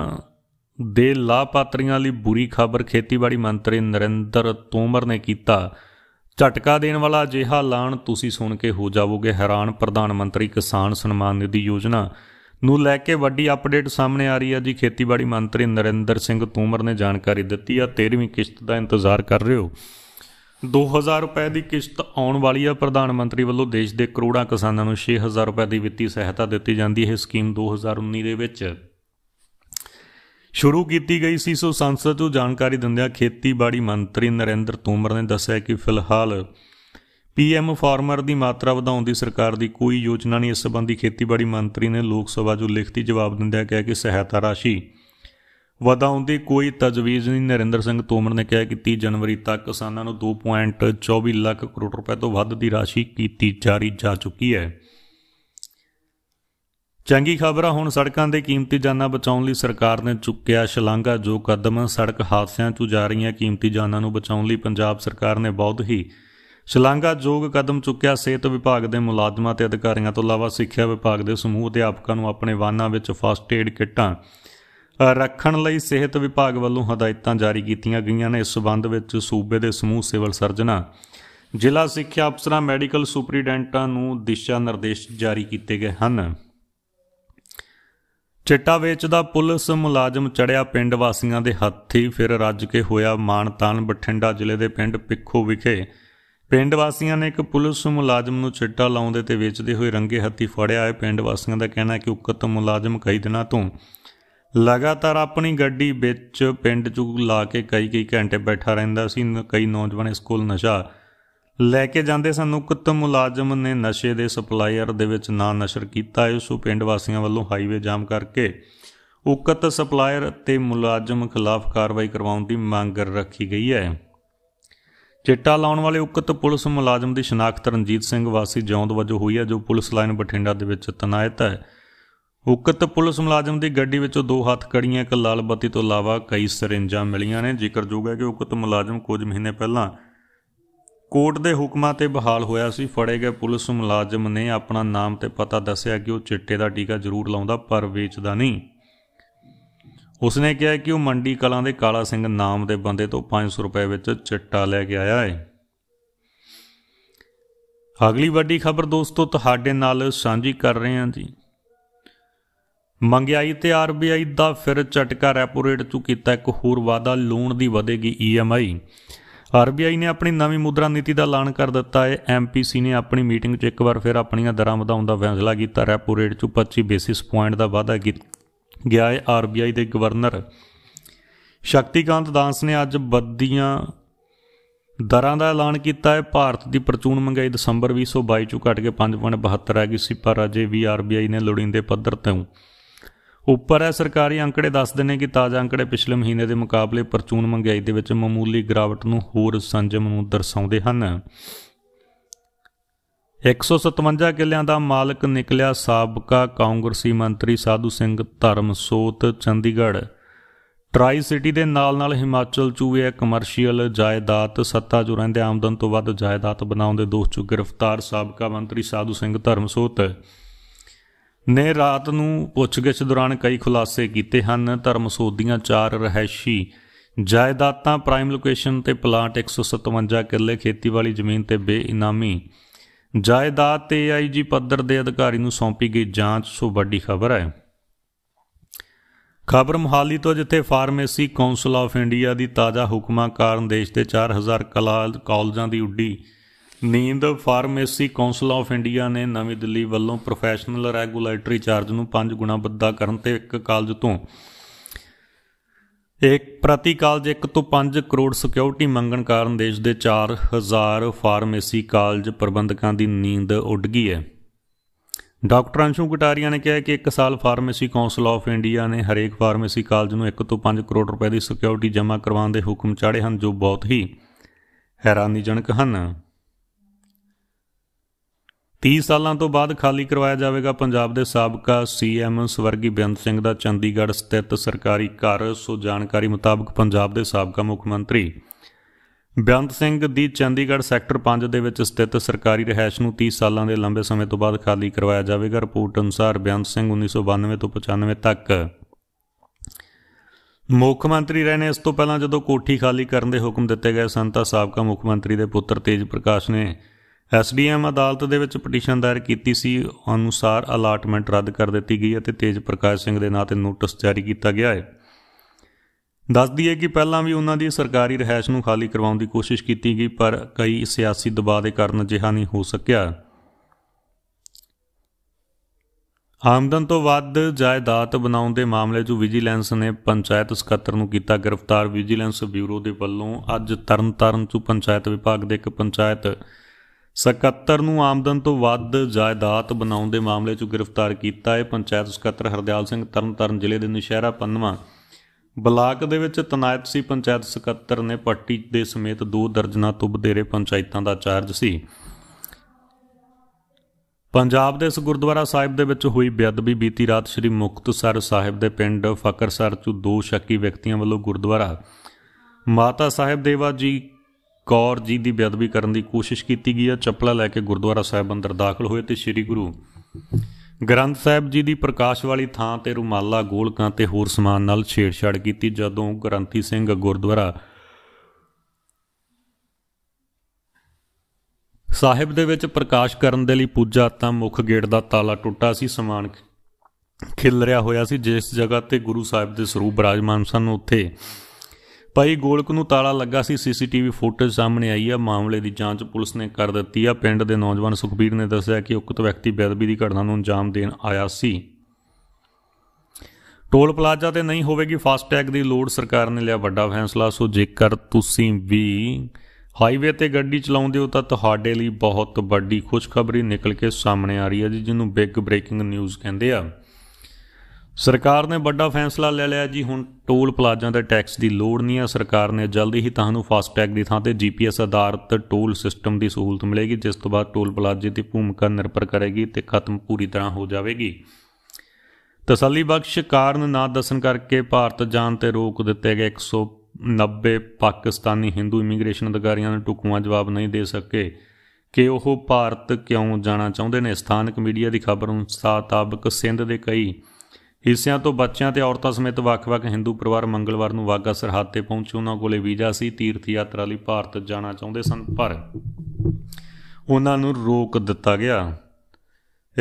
ਦੇ ਲਾਭਪਾਤਰੀਆਂ ਲਈ ਬੁਰੀ ਖਬਰ ਖੇਤੀਬਾੜੀ ਮੰਤਰੀ ਨਰਿੰਦਰ ਤੋਮਰ ਨੇ ਕੀਤਾ ਝਟਕਾ ਦੇਣ ਵਾਲਾ ਅਜਿਹਾ ਐਲਾਨ ਤੁਸੀਂ ਸੁਣ ਕੇ ਹੋ ਜਾਵੋਗੇ ਹੈਰਾਨ ਪ੍ਰਧਾਨ ਮੰਤਰੀ ਕਿਸਾਨ ਸਨਮਾਨ ਨਿਧੀ ਯੋਜਨਾ ਨੂੰ ਲੈ ਕੇ ਵੱਡੀ ਅਪਡੇਟ ਸਾਹਮਣੇ ਆ ਰਹੀ ਹੈ ਜੀ ਖੇਤੀਬਾੜੀ ਮੰਤਰੀ ਨਰਿੰਦਰ ਸਿੰਘ ਤੂਮਰ ਨੇ ਜਾਣਕਾਰੀ ਦਿੱਤੀ ਆ 13ਵੀਂ ਕਿਸ਼ਤ ਦਾ ਇੰਤਜ਼ਾਰ ਕਰ ਰਹੇ ਹੋ 2000 ਰੁਪਏ ਦੀ ਕਿਸ਼ਤ ਆਉਣ ਵਾਲੀ ਆ ਪ੍ਰਧਾਨ ਮੰਤਰੀ ਵੱਲੋਂ ਦੇਸ਼ ਦੇ ਕਰੋੜਾਂ ਕਿਸਾਨਾਂ ਨੂੰ 6000 ਰੁਪਏ ਦੀ ਵਿੱਤੀ ਸਹਾਇਤਾ ਦਿੱਤੀ ਜਾਂਦੀ ਹੈ ਇਹ ਸਕੀਮ 2019 ਦੇ ਵਿੱਚ ਸ਼ੁਰੂ ਕੀਤੀ ਗਈ ਸੀ ਸੋ ਸੰਸਦ ਤੋਂ ਜਾਣਕਾਰੀ ਦਿੰਦਿਆਂ ਖੇਤੀਬਾੜੀ ਮੰਤਰੀ ਨਰਿੰਦਰ ਤੂਮਰ ਨੇ ਦੱਸਿਆ ਕਿ ਫਿਲਹਾਲ ਪੀਐਮ ਫਾਰਮਰ ਦੀ ਮਾਤਰਾ ਵਧਾਉਣ ਦੀ ਸਰਕਾਰ ਦੀ ਕੋਈ ਯੋਜਨਾ ਨਹੀਂ ਇਸ ਸੰਬੰਧੀ ਖੇਤੀਬਾੜੀ ਮੰਤਰੀ ਨੇ ਲੋਕ ਸਭਾ ਜੋ ਲਿਖਤੀ ਜਵਾਬ ਦਿੰਦਿਆਂ ਕਿਹਾ ਕਿ ਸਹਾਇਤਾ ਰਾਸ਼ੀ ਵਧਾਉਣ ਦੀ ਕੋਈ ਤਜਵੀਜ਼ ਨਹੀਂ ਨਰਿੰਦਰ ਸਿੰਘ ਤੋਮਰ ਨੇ ਕਿਹਾ ਕਿ 30 ਜਨਵਰੀ ਤੱਕ ਕਿਸਾਨਾਂ ਨੂੰ 2.24 ਲੱਖ ਕਰੋੜ ਰੁਪਏ ਤੋਂ ਵੱਧ ਦੀ ਰਾਸ਼ੀ ਕੀਤੀ ਜਾਰੀ ਜਾ ਚੁੱਕੀ ਹੈ ਚੰਗੀ ਖਬਰ ਆ ਹੁਣ ਸੜਕਾਂ ਦੇ ਕੀਮਤੀ ਜਾਨਾਂ ਬਚਾਉਣ ਲਈ ਸਰਕਾਰ ਨੇ ਚੁੱਕਿਆ ਸ਼ਲਾਂਘਾ ਜੋ ਕਦਮ ਸੜਕ ਹਾਦਸਿਆਂ ਚੋਂ ਜਾ ਰਹੀਆਂ ਕੀਮਤੀ ਜਾਨਾਂ ਨੂੰ ਬਚਾਉਣ ਲਈ ਪੰਜਾਬ ਸਰਕਾਰ ਨੇ ਬਹੁਤ ਹੀ ਸ਼ਲਾਘਾਯੋਗ ਕਦਮ ਚੁੱਕਿਆ ਸਿਹਤ ਵਿਭਾਗ ਦੇ ਮੁਲਾਜ਼ਮਾਂ ਤੇ ਅਧਿਕਾਰੀਆਂ ਤੋਂ ਇਲਾਵਾ ਸਿੱਖਿਆ ਵਿਭਾਗ ਦੇ ਸਮੂਹ ਅਧਿਆਪਕਾਂ ਨੂੰ ਆਪਣੇ ਵਾਹਨਾਂ ਵਿੱਚ ਫਸਟ ਏਡ ਕਿੱਟਾਂ ਰੱਖਣ ਲਈ ਸਿਹਤ ਵਿਭਾਗ ਵੱਲੋਂ ਹਦਾਇਤਾਂ ਜਾਰੀ ਕੀਤੀਆਂ ਗਈਆਂ ਨੇ ਇਸ ਸਬੰਧ ਵਿੱਚ ਸੂਬੇ ਦੇ ਸਮੂਹ ਸਿਵਲ ਸਰਜਨਾਂ ਜ਼ਿਲ੍ਹਾ ਸਿੱਖਿਆ ਅਫਸਰਾਂ ਮੈਡੀਕਲ ਸੁਪਰੀਡੈਂਟਾਂ ਨੂੰ ਦਿਸ਼ਾ ਨਿਰਦੇਸ਼ ਜਾਰੀ ਕੀਤੇ ਗਏ ਹਨ ਚਿੱਟਾ ਵੇਚਦਾ ਪੁਲਿਸ ਮੁਲਾਜ਼ਮ ਚੜਿਆ ਪਿੰਡ ਵਾਸੀਆਂ ਦੇ ਹੱਥੀ ਫਿਰ ਰੱਜ ਕੇ ਹੋਇਆ ਮਾਨਤਾਨ ਬਠਿੰਡਾ ਜ਼ਿਲ੍ਹੇ ਦੇ ਪਿੰਡ ਪਿੱਖੋ ਵਿਖੇ ਪਿੰਡ ਵਾਸੀਆਂ ਨੇ ਇੱਕ ਪੁਲਿਸ ਮੁਲਾਜ਼ਮ ਨੂੰ ਚਿੱਟਾ ਲਾਉਂਦੇ ਤੇ ਵੇਚਦੇ ਹੋਏ ਰੰਗੇ ਹੱਥੀ ਫੜਿਆ ਹੈ ਪਿੰਡ ਵਾਸੀਆਂ ਦਾ ਕਹਿਣਾ ਹੈ ਕਿ ਉਕਤ ਮੁਲਾਜ਼ਮ ਕਈ ਦਿਨਾਂ ਤੋਂ ਲਗਾਤਾਰ ਆਪਣੀ ਗੱਡੀ ਵਿੱਚ ਪਿੰਡ ਚੂ ਲਾ ਕੇ ਕਈ ਕਈ ਘੰਟੇ ਬੈਠਾ ਰਹਿੰਦਾ ਸੀ ਕਈ ਨੌਜਵਾਨ ਇਸ ਕੋਲ ਨਸ਼ਾ ਲੈ ਕੇ ਜਾਂਦੇ ਸਨ ਉਕਤ ਮੁਲਾਜ਼ਮ ਨੇ ਨਸ਼ੇ ਦੇ ਸਪਲਾਇਰ ਦੇ ਵਿੱਚ ਨਾਂ ਨਸ਼ਰ ਕੀਤਾ ਹੈ ਸੋ ਪਿੰਡ ਵਾਸੀਆਂ ਵੱਲੋਂ ਹਾਈਵੇ ਜਾਮ ਕਰਕੇ ਉਕਤ ਸਪਲਾਇਰ ਤੇ ਮੁਲਾਜ਼ਮ ਖਿਲਾਫ ਕਾਰਵਾਈ ਕਰਵਾਉਣ ਦੀ ਮੰਗ ਰੱਖੀ ਗਈ ਹੈ ਚਿੱਟਾ ਲਾਉਣ ਵਾਲੇ ਉਕਤ ਪੁਲਿਸ ਮੁਲਾਜ਼ਮ ਦੀ ਸ਼ਨਾਖਤ ਰਣਜੀਤ ਸਿੰਘ ਵਾਸੀ ਜੌਂਦ ਵਜੋਂ ਹੋਈ ਹੈ ਜੋ ਪੁਲਿਸ ਲਾਈਨ ਬਠਿੰਡਾ ਦੇ ਵਿੱਚ ਤਨਾਇਤ ਹੈ ਉਕਤ ਪੁਲਿਸ ਮੁਲਾਜ਼ਮ ਦੀ ਗੱਡੀ ਵਿੱਚੋਂ ਦੋ ਹੱਥ ਕੜੀਆਂ ਇੱਕ ਲਾਲ ਬੱਤੀ ਤੋਂ ਇਲਾਵਾ ਕਈ ਸਰਿੰਜਾਂ ਮਿਲੀਆਂ ਨੇ ਜ਼ਿਕਰਯੋਗ ਹੈ ਕਿ ਉਕਤ ਮੁਲਾਜ਼ਮ ਕੁਝ ਮਹੀਨੇ ਪਹਿਲਾਂ ਕੋਰਟ ਦੇ ਹੁਕਮਾਂ ਤੇ ਬਹਾਲ ਹੋਇਆ ਸੀ ਫੜੇ ਗਏ ਪੁਲਿਸ ਮੁਲਾਜ਼ਮ ਨੇ ਆਪਣਾ ਨਾਮ ਤੇ ਪਤਾ ਦੱਸਿਆ ਕਿ ਉਹ ਚਿੱਟੇ ਦਾ ਟੀਕਾ ਜ਼ਰੂਰ ਲਾਉਂਦਾ ਪਰ ਵੇਚਦਾ ਨਹੀਂ ਉਸਨੇ ਕਿਹਾ ਕਿ ਉਹ ਮੰਡੀ ਕਲਾਂ ਦੇ ਕਾਲਾ ਸਿੰਘ ਨਾਮ ਦੇ ਬੰਦੇ ਤੋਂ 500 ਰੁਪਏ ਵਿੱਚ ਚਿੱਟਾ ਲੈ ਕੇ ਆਇਆ ਹੈ ਅਗਲੀ ਵੱਡੀ ਖਬਰ ਦੋਸਤੋ ਤੁਹਾਡੇ ਨਾਲ ਸਾਂਝੀ ਕਰ ਰਹੇ ਹਾਂ ਜੀ ਮੰਗਿਆਈ ਤੇ ਆਰਬੀਆਈ ਦਾ ਫਿਰ ਝਟਕਾ ਰੈਪੋ ਰੇਟ 'ਚ ਕੀਤਾ ਇੱਕ ਹੋਰ ਵਾਅਦਾ ਲੋਨ ਦੀ ਵਧੇਗੀ ਈਐਮਆਈ ਆਰਬੀਆਈ ਨੇ ਆਪਣੀ ਨਵੀਂ ਮੁਦਰਾ ਨੀਤੀ ਦਾ ਐਲਾਨ ਕਰ ਦਿੱਤਾ ਹੈ ਐਮਪੀਸੀ ਨੇ ਆਪਣੀ ਮੀਟਿੰਗ 'ਚ ਇੱਕ ਵਾਰ ਫਿਰ ਆਪਣੀਆਂ ਦਰਾਂ ਵਧਾਉਣ ਦਾ ਫੈਸਲਾ ਕੀਤਾ ਰੈਪੋ ਰੇਟ 'ਚ 25 ਬੇਸਿਸ ਪੁਆਇੰਟ ਦਾ ਵਾਅਦਾ ਗਿਆ ਹੈ ਆਰਬੀਆਈ ਦੇ ਗਵਰਨਰ ਸ਼ਕਤੀਕਾਂਤ ਦਾਸ ਨੇ ਅੱਜ ਬੱਦੀਆਂ ਦਰਾਂ ਦਾ ਐਲਾਨ ਕੀਤਾ ਹੈ ਭਾਰਤ ਦੀ ਪ੍ਰਚੂਨ ਮੰਗਾਈ ਦਸੰਬਰ 2022 ਚੋਂ ਘਟ ਕੇ 5.72 ਆ ਗਈ ਸੀ ਪਰ ਅਜੇ ਵੀ ਆਰਬੀਆਈ ਨੇ ਲੋੜੀਂਦੇ ਪੱਧਰ ਤੋਂ ਉੱਪਰ ਹੈ ਸਰਕਾਰੀ ਅੰਕੜੇ ਦੱਸਦੇ ਨੇ ਕਿ ਤਾਜ਼ਾ ਅੰਕੜੇ ਪਿਛਲੇ ਮਹੀਨੇ ਦੇ ਮੁਕਾਬਲੇ ਪ੍ਰਚੂਨ ਮੰਗਾਈ ਦੇ ਵਿੱਚ ਮਾਮੂਲੀ ਗਿਰਾਵਟ ਨੂੰ ਹੋਰ ਸੰਜਮ ਨੂੰ ਦਰਸਾਉਂਦੇ ਹਨ 157 ਕਿੱਲਿਆਂ ਦਾ ਮਾਲਕ ਨਿਕਲਿਆ ਸਾਬਕਾ ਕਾਂਗਰਸੀ ਮੰਤਰੀ ਸਾਧੂ ਸਿੰਘ ਧਰਮਸੋਤ ਚੰਡੀਗੜ੍ਹ ਟਰਾਈ ਸਿਟੀ ਦੇ ਨਾਲ-ਨਾਲ ਹਿਮਾਚਲ 'ਚ ਵੀ ਕਮਰਸ਼ੀਅਲ ਜਾਇਦਾਦ ਸੱਤਾ ਜੁ ਰਹਿੰਦੇ ਆਮਦਨ ਤੋਂ ਵੱਧ ਜਾਇਦਾਦ ਬਣਾਉਣ ਦੇ ਦੋਸ਼ 'ਚ ਗ੍ਰਿਫਤਾਰ ਸਾਬਕਾ ਮੰਤਰੀ ਸਾਧੂ ਸਿੰਘ ਧਰਮਸੋਤ ਨੇ ਰਾਤ ਨੂੰ ਪੁੱਛਗਿੱਛ ਦੌਰਾਨ ਕਈ ਖੁਲਾਸੇ ਕੀਤੇ ਹਨ ਧਰਮਸੋਤ ਦੀਆਂ ਚਾਰ ਰਹਿਸ਼ੀ ਜਾਇਦਾਦਾਂ ਪ੍ਰਾਈਮ ਲੋਕੇਸ਼ਨ ਤੇ ਪਲਾਟ 157 ਕਿੱਲੇ ਖੇਤੀਬਾੜੀ ਜ਼ਮੀਨ ਤੇ ਬੇਇਨਾਮੀ ਜਾਇਦਾਦ ਤੇ ਆਈਜੀ ਪੱਧਰ ਦੇ ਅਧਿਕਾਰੀ ਨੂੰ ਸੌਂਪੀ ਗਈ ਜਾਂਚ ਸੋ ਵੱਡੀ ਖਬਰ ਹੈ ਖਬਰ ਮਹਾਲੀ ਤੋਂ ਜਿੱਥੇ ਫਾਰਮੇਸੀ ਕਾਉਂਸਲ ਆਫ ਇੰਡੀਆ ਦੀ ਤਾਜ਼ਾ ਹੁਕਮਾਂ ਕਾਰਨ ਦੇਸ਼ ਦੇ 4000 ਕਾਲਜਾਂ ਦੀ ਉੱਡੀ ਨੀਂਦ ਫਾਰਮੇਸੀ ਕਾਉਂਸਲ ਆਫ ਇੰਡੀਆ ਨੇ ਨਵੀਂ ਦਿੱਲੀ ਵੱਲੋਂ ਪ੍ਰੋਫੈਸ਼ਨਲ ਰੈਗੂਲੇਟਰੀ ਚਾਰਜ ਨੂੰ 5 ਗੁਣਾ ਵੱਧਾ ਕਰਨ ਤੇ ਇੱਕ ਕਾਲਜ ਤੋਂ ਇੱਕ ਪ੍ਰਤੀ ਕਾਲਜ 1 ਤੋਂ 5 ਕਰੋੜ ਸਿਕਿਉਰਿਟੀ ਮੰਗਣ ਕਾਰਨ ਦੇਸ਼ ਦੇ 4000 ਫਾਰਮੇਸੀ ਕਾਲਜ ਪ੍ਰਬੰਧਕਾਂ ਦੀ ਨੀਂਦ ਉੱਡ ਗਈ ਹੈ ਡਾਕਟਰ ਅੰਸ਼ੂ ਗਟਾਰੀਆ ਨੇ ਕਿਹਾ ਕਿ 1 ਸਾਲ ਫਾਰਮੇਸੀ ਕਾਉਂਸਲ ਆਫ ਇੰਡੀਆ ਨੇ ਹਰੇਕ ਫਾਰਮੇਸੀ ਕਾਲਜ ਨੂੰ 1 ਤੋਂ 5 ਕਰੋੜ ਰੁਪਏ ਦੀ ਸਿਕਿਉਰਿਟੀ ਜਮ੍ਹਾਂ ਕਰਵਾਉਣ ਦੇ ਹੁਕਮ ਚਾੜੇ ਹਨ ਜੋ ਬਹੁਤ ਹੀ ਹੈਰਾਨੀਜਨਕ ਹਨ 30 ਸਾਲਾਂ ਤੋਂ ਬਾਅਦ ਖਾਲੀ ਕਰਵਾਇਆ ਜਾਵੇਗਾ ਪੰਜਾਬ ਦੇ ਸਾਬਕਾ ਸੀਐਮ ਸਵਰਗੀ ਬੇਅੰਤ ਸਿੰਘ ਦਾ ਚੰਡੀਗੜ੍ਹ ਸਥਿਤ ਸਰਕਾਰੀ ਘਰ ਸੋ ਜਾਣਕਾਰੀ ਮੁਤਾਬਕ ਪੰਜਾਬ ਦੇ ਸਾਬਕਾ ਮੁੱਖ ਮੰਤਰੀ ਬੇਅੰਤ ਸਿੰਘ ਦੀ ਚੰਡੀਗੜ੍ਹ ਸੈਕਟਰ 5 ਦੇ ਵਿੱਚ ਸਥਿਤ ਸਰਕਾਰੀ ਰਹਿائش ਨੂੰ 30 ਸਾਲਾਂ ਦੇ ਲੰਬੇ ਸਮੇਂ ਤੋਂ ਬਾਅਦ ਖਾਲੀ ਕਰਵਾਇਆ ਜਾਵੇਗਾ ਰਿਪੋਰਟ ਅਨੁਸਾਰ ਬੇਅੰਤ ਸਿੰਘ 1992 ਤੋਂ 95 ਤੱਕ ਮੁੱਖ ਮੰਤਰੀ ਰਹੇ ਨੇ ਇਸ ਤੋਂ ਪਹਿਲਾਂ ਜਦੋਂ ਕੋਠੀ ਖਾਲੀ ਕਰਨ ਦੇ ਹੁਕਮ ਦਿੱਤੇ ਗਏ ਸਨ ਤਾਂ ਸਾਬਕਾ ਮੁੱਖ ਮੰਤਰੀ ਦੇ ਪੁੱਤਰ ਤੇਜ ਪ੍ਰਕਾਸ਼ ਨੇ ਐਸਡੀਐਮ ਅਦਾਲਤ ਦੇ ਵਿੱਚ ਪਟੀਸ਼ਨ ਦਾਇਰ ਕੀਤੀ ਸੀ ਅਨੁਸਾਰ ਅਲਾਟਮੈਂਟ ਰੱਦ ਕਰ ਦਿੱਤੀ ਗਈ ਅਤੇ ਤੇਜ ਪ੍ਰਕਾਸ਼ ਸਿੰਘ ਦੇ ਨਾਂ ਤੇ ਨੋਟਿਸ ਜਾਰੀ ਕੀਤਾ ਗਿਆ ਹੈ ਦੱਸਦੀ ਹੈ ਕਿ ਪਹਿਲਾਂ ਵੀ ਉਹਨਾਂ ਦੀ ਸਰਕਾਰੀ ਰਹਿائش ਨੂੰ ਖਾਲੀ ਕਰਵਾਉਣ ਦੀ ਕੋਸ਼ਿਸ਼ ਕੀਤੀ ਗਈ ਪਰ ਕਈ ਸਿਆਸੀ ਦਬਾਅ ਦੇ ਕਾਰਨ ਜਿਹਾ ਨਹੀਂ ਹੋ ਸਕਿਆ ਆਮਦਨ ਤੋਂ ਵੱਧ ਜਾਇਦਾਦ ਬਣਾਉਣ ਦੇ ਮਾਮਲੇ 'ਚ ਵਿਜੀਲੈਂਸ ਨੇ ਪੰਚਾਇਤ ਸਕੱਤਰ ਨੂੰ ਕੀਤਾ ਗ੍ਰਿਫਤਾਰ ਵਿਜੀਲੈਂਸ ਬਿਊਰੋ ਦੇ ਵੱਲੋਂ ਅੱਜ ਤਰਨਤਾਰਨ 'ਚ ਪੰਚਾਇਤ ਵਿਭਾਗ ਦੇ ਇੱਕ ਪੰਚਾਇਤ ਸਕੱਤਰ ਨੂੰ ਆਮਦਨ ਤੋਂ ਵੱਧ ਜਾਇਦਾਦ ਬਣਾਉਣ ਦੇ ਮਾਮਲੇ 'ਚ ਗ੍ਰਿਫਤਾਰ ਕੀਤਾ ਹੈ ਪੰਚਾਇਤ ਸਕੱਤਰ ਹਰਦਿਆਲ ਸਿੰਘ ਤਰਨਤਾਰਨ ਜ਼ਿਲ੍ਹੇ ਦੇ ਨਸ਼ਹਿਰਾ ਪੰਨਵਾ ਬਲਾਕ ਦੇ ਵਿੱਚ ਤਨਾਇਤ ਸੀ ਪੰਚਾਇਤ ਸਕੱਤਰ ਨੇ ਪੱਟੀ ਦੇ ਸਮੇਤ ਦੋ ਦਰਜਨਾ ਤੋਂ ਵਧੇਰੇ ਪੰਚਾਇਤਾਂ ਦਾ ਚਾਰਜ ਸੀ ਪੰਜਾਬ ਦੇ ਇਸ ਗੁਰਦੁਆਰਾ ਸਾਹਿਬ ਦੇ ਵਿੱਚ ਹੋਈ ਬੇਅਦਬੀ ਬੀਤੀ ਰਾਤ ਸ੍ਰੀ ਮੁਕਤਸਰ ਸਾਹਿਬ ਦੇ ਪਿੰਡ ਫਕਰਸਰ ਚ ਦੋ ਸ਼ੱਕੀ ਵਿਅਕਤੀਆਂ ਵੱਲੋਂ ਗੁਰਦੁਆਰਾ ਮਾਤਾ ਸਾਹਿਬ ਦੇਵਾ ਜੀ ਕੌਰ ਜੀ ਦੀ ਬੇਅਦਬੀ ਕਰਨ ਦੀ ਕੋਸ਼ਿਸ਼ ਕੀਤੀ ਗਈ ਹੈ ਚੱਪਲਾ ਲੈ ਕੇ ਗੁਰਦੁਆਰਾ ਸਾਹਿਬ ਅੰਦਰ ਦਾਖਲ ਹੋਏ ਤੇ ਸ੍ਰੀ ਗੁਰੂ ਗ੍ਰੰਥ ਸਾਹਿਬ ਜੀ ਦੀ ਪ੍ਰਕਾਸ਼ ਵਾਲੀ ਥਾਂ ਤੇ ਰੁਮਾਲਾ ਗੋਲਕਾਂ ਤੇ ਹੋਰ ਸਮਾਨ ਨਾਲ ਛੇੜਛਾੜ ਕੀਤੀ ਜਦੋਂ ਗ੍ਰੰਥੀ ਸਿੰਘ ਗੁਰਦੁਆਰਾ ਸਾਹਿਬ ਦੇ ਵਿੱਚ ਪ੍ਰਕਾਸ਼ ਕਰਨ ਦੇ ਲਈ ਪੂਜਾ ਤਾਂ ਮੁੱਖ ਗੇਟ ਦਾ ਤਾਲਾ ਟੁੱਟਾ ਸੀ ਸਮਾਨ ਖਿਲ ਰਿਹਾ ਹੋਇਆ ਸੀ ਜਿਸ ਜਗ੍ਹਾ ਤੇ ਗੁਰੂ ਸਾਹਿਬ ਦੇ ਸਰੂਪ ਬਰਾਜਮਾਨ ਸਨ ਉੱਥੇ ਭਾਈ ਗੋਲਕ ਨੂੰ ਤਾਲਾ ਲੱਗਾ ਸੀ ਸੀਸੀਟੀਵੀ ਫੁਟੇਜ ਸਾਹਮਣੇ ਆਈ ਆ ਮਾਮਲੇ ਦੀ ਜਾਂਚ ਪੁਲਿਸ ਨੇ ਕਰ ਦਿੱਤੀ ਆ ਪਿੰਡ ਦੇ ਨੌਜਵਾਨ ਸੁਖਬੀਰ ਨੇ ਦੱਸਿਆ ਕਿ ਉਕਤ ਵਿਅਕਤੀ ਬੇਅਦਬੀ ਦੀ ਘਟਨਾ ਨੂੰ ਅੰਜਾਮ ਦੇਣ ਆਇਆ ਸੀ ਟੋਲ ਪਲਾਜ਼ਾ ਤੇ ਨਹੀਂ ਹੋਵੇਗੀ ਫਾਸਟੈਗ ਦੀ ਲੋੜ ਸਰਕਾਰ ਨੇ ਲਿਆ ਵੱਡਾ ਫੈਸਲਾ ਸੋ ਜੇਕਰ ਤੁਸੀਂ ਵੀ ਹਾਈਵੇ ਤੇ ਗੱਡੀ ਚਲਾਉਂਦੇ ਹੋ ਤਾਂ ਤੁਹਾਡੇ ਲਈ ਬਹੁਤ ਵੱਡੀ ਖੁਸ਼ਖਬਰੀ ਨਿਕਲ ਕੇ ਸਾਹਮਣੇ ਆ ਰਹੀ ਹੈ ਜੀ ਜਿਹਨੂੰ ਬਿਗ ਬ੍ਰੇਕਿੰਗ ਨਿਊਜ਼ ਕਹਿੰਦੇ ਆ ਸਰਕਾਰ ਨੇ ਵੱਡਾ ਫੈਸਲਾ ਲੈ ਲਿਆ ਜੀ ਹੁਣ ਟੋਲ ਪਲਾਜ਼ਾ ਤੇ ਟੈਕਸ ਦੀ ਲੋੜ ਨਹੀਂ ਹੈ ਸਰਕਾਰ ਨੇ ਜਲਦੀ ਹੀ ਤੁਹਾਨੂੰ ਫਾਸਟੈਗ ਦੀ ਥਾਂ ਤੇ ਜੀਪੀਐਸ ਆਧਾਰਿਤ ਟੋਲ ਸਿਸਟਮ ਦੀ ਸਹੂਲਤ ਮਿਲੇਗੀ ਜਿਸ ਤੋਂ ਬਾਅਦ ਟੋਲ ਪਲਾਜ਼ੇ ਦੀ ਭੂਮਿਕਾ ਨਿਰਭਰ ਕਰੇਗੀ ਤੇ ਖਤਮ ਪੂਰੀ ਤਰ੍ਹਾਂ ਹੋ ਜਾਵੇਗੀ ਤਸੱਲੀ ਬਖਸ਼ ਕਾਰਨ ਨਾ ਦੱਸਣ ਕਰਕੇ ਭਾਰਤ ਜਾਣ ਤੇ ਰੋਕ ਦਿੱਤੇ ਗਏ 190 ਪਾਕਿਸਤਾਨੀ Hindu ਇਮੀਗ੍ਰੇਸ਼ਨ ਅਧਿਕਾਰੀਆਂ ਨੂੰ ਟੁਕਵਾ ਜਵਾਬ ਨਹੀਂ ਦੇ ਸਕੇ ਕਿ ਉਹ ਭਾਰਤ ਕਿਉਂ ਜਾਣਾ ਚਾਹੁੰਦੇ ਨੇ ਸਥਾਨਕ ਮੀਡੀਆ ਦੀ ਖਬਰ ਅਨੁਸਾਰ ਤਾਬਕ ਸਿੰਧ ਦੇ ਕਈ ਹਿੱਸਿਆਂ ਤੋਂ ਬੱਚਿਆਂ ਤੇ ਔਰਤਾਂ ਸਮੇਤ ਵੱਖ-ਵੱਖ ਹਿੰਦੂ ਪਰਿਵਾਰ ਮੰਗਲਵਾਰ ਨੂੰ ਵਾਗਾ ਸਰਹੱਦ ਤੇ ਪਹੁੰਚੇ ਉਹਨਾਂ ਕੋਲੇ ਵੀਜ਼ਾ ਸੀ ਤੀਰਥ ਯਾਤਰਾ ਲਈ ਭਾਰਤ ਜਾਣਾ ਚਾਹੁੰਦੇ ਸਨ ਪਰ ਉਹਨਾਂ ਨੂੰ ਰੋਕ ਦਿੱਤਾ ਗਿਆ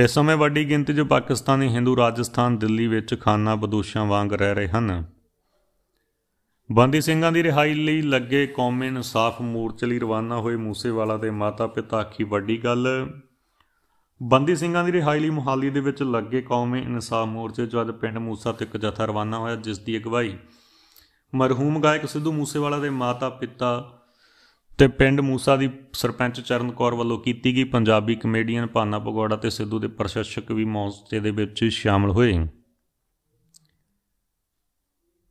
ਇਸ ਸਮੇਂ ਵੱਡੀ ਗਿਣਤੀ ਜੋ ਪਾਕਿਸਤਾਨੀ ਹਿੰਦੂ ਰਾਜਸਥਾਨ ਦਿੱਲੀ ਵਿੱਚ ਖਾਨਾ ਬਦੋਸ਼ਾਂ ਵਾਂਗ ਰਹਿ ਰਹੇ ਹਨ ਬੰਦੀ ਸਿੰਘਾਂ ਦੀ ਰਿਹਾਈ ਲਈ ਲੱਗੇ ਕੌਮੇ ਇਨਸਾਫ ਮੋਰਚੇ ਲਈ ਰਵਾਨਾ ਹੋਏ ਮੂਸੇਵਾਲਾ ਦੇ ਮਾਤਾ-ਪਿਤਾ ਆਖੀ ਵੱਡੀ ਗੱਲ ਬੰਦੀ ਸਿੰਘਾਂ ਦੀ ਰਿਹਾਈ ਲਈ ਮੁਹਾਲੀ ਦੇ ਵਿੱਚ ਲੱਗੇ ਕੌਮੀ ਇਨਸਾਫ ਮੋਰਚੇ ਅੱਜ ਪਿੰਡ ਮੂਸਾ ਤੇ ਇੱਕ ਜਥਾ ਰਵਾਨਾ ਹੋਇਆ ਜਿਸ ਦੀ ਅਗਵਾਈ ਮਰਹੂਮ ਗਾਇਕ ਸਿੱਧੂ ਮੂਸੇਵਾਲਾ ਦੇ ਮਾਤਾ ਪਿਤਾ ਤੇ ਪਿੰਡ ਮੂਸਾ ਦੀ ਸਰਪੰਚ ਚਰਨ ਕੌਰ ਵੱਲੋਂ ਕੀਤੀ ਗਈ ਪੰਜਾਬੀ ਕਮੇਡੀਅਨ ਪਾਨਾ ਪਗੋੜਾ ਤੇ ਸਿੱਧੂ ਦੇ ਪ੍ਰਸ਼ਾਸਕ ਵੀ ਮੌਜੂਦ ਦੇ ਵਿੱਚ ਸ਼ਾਮਲ ਹੋਏ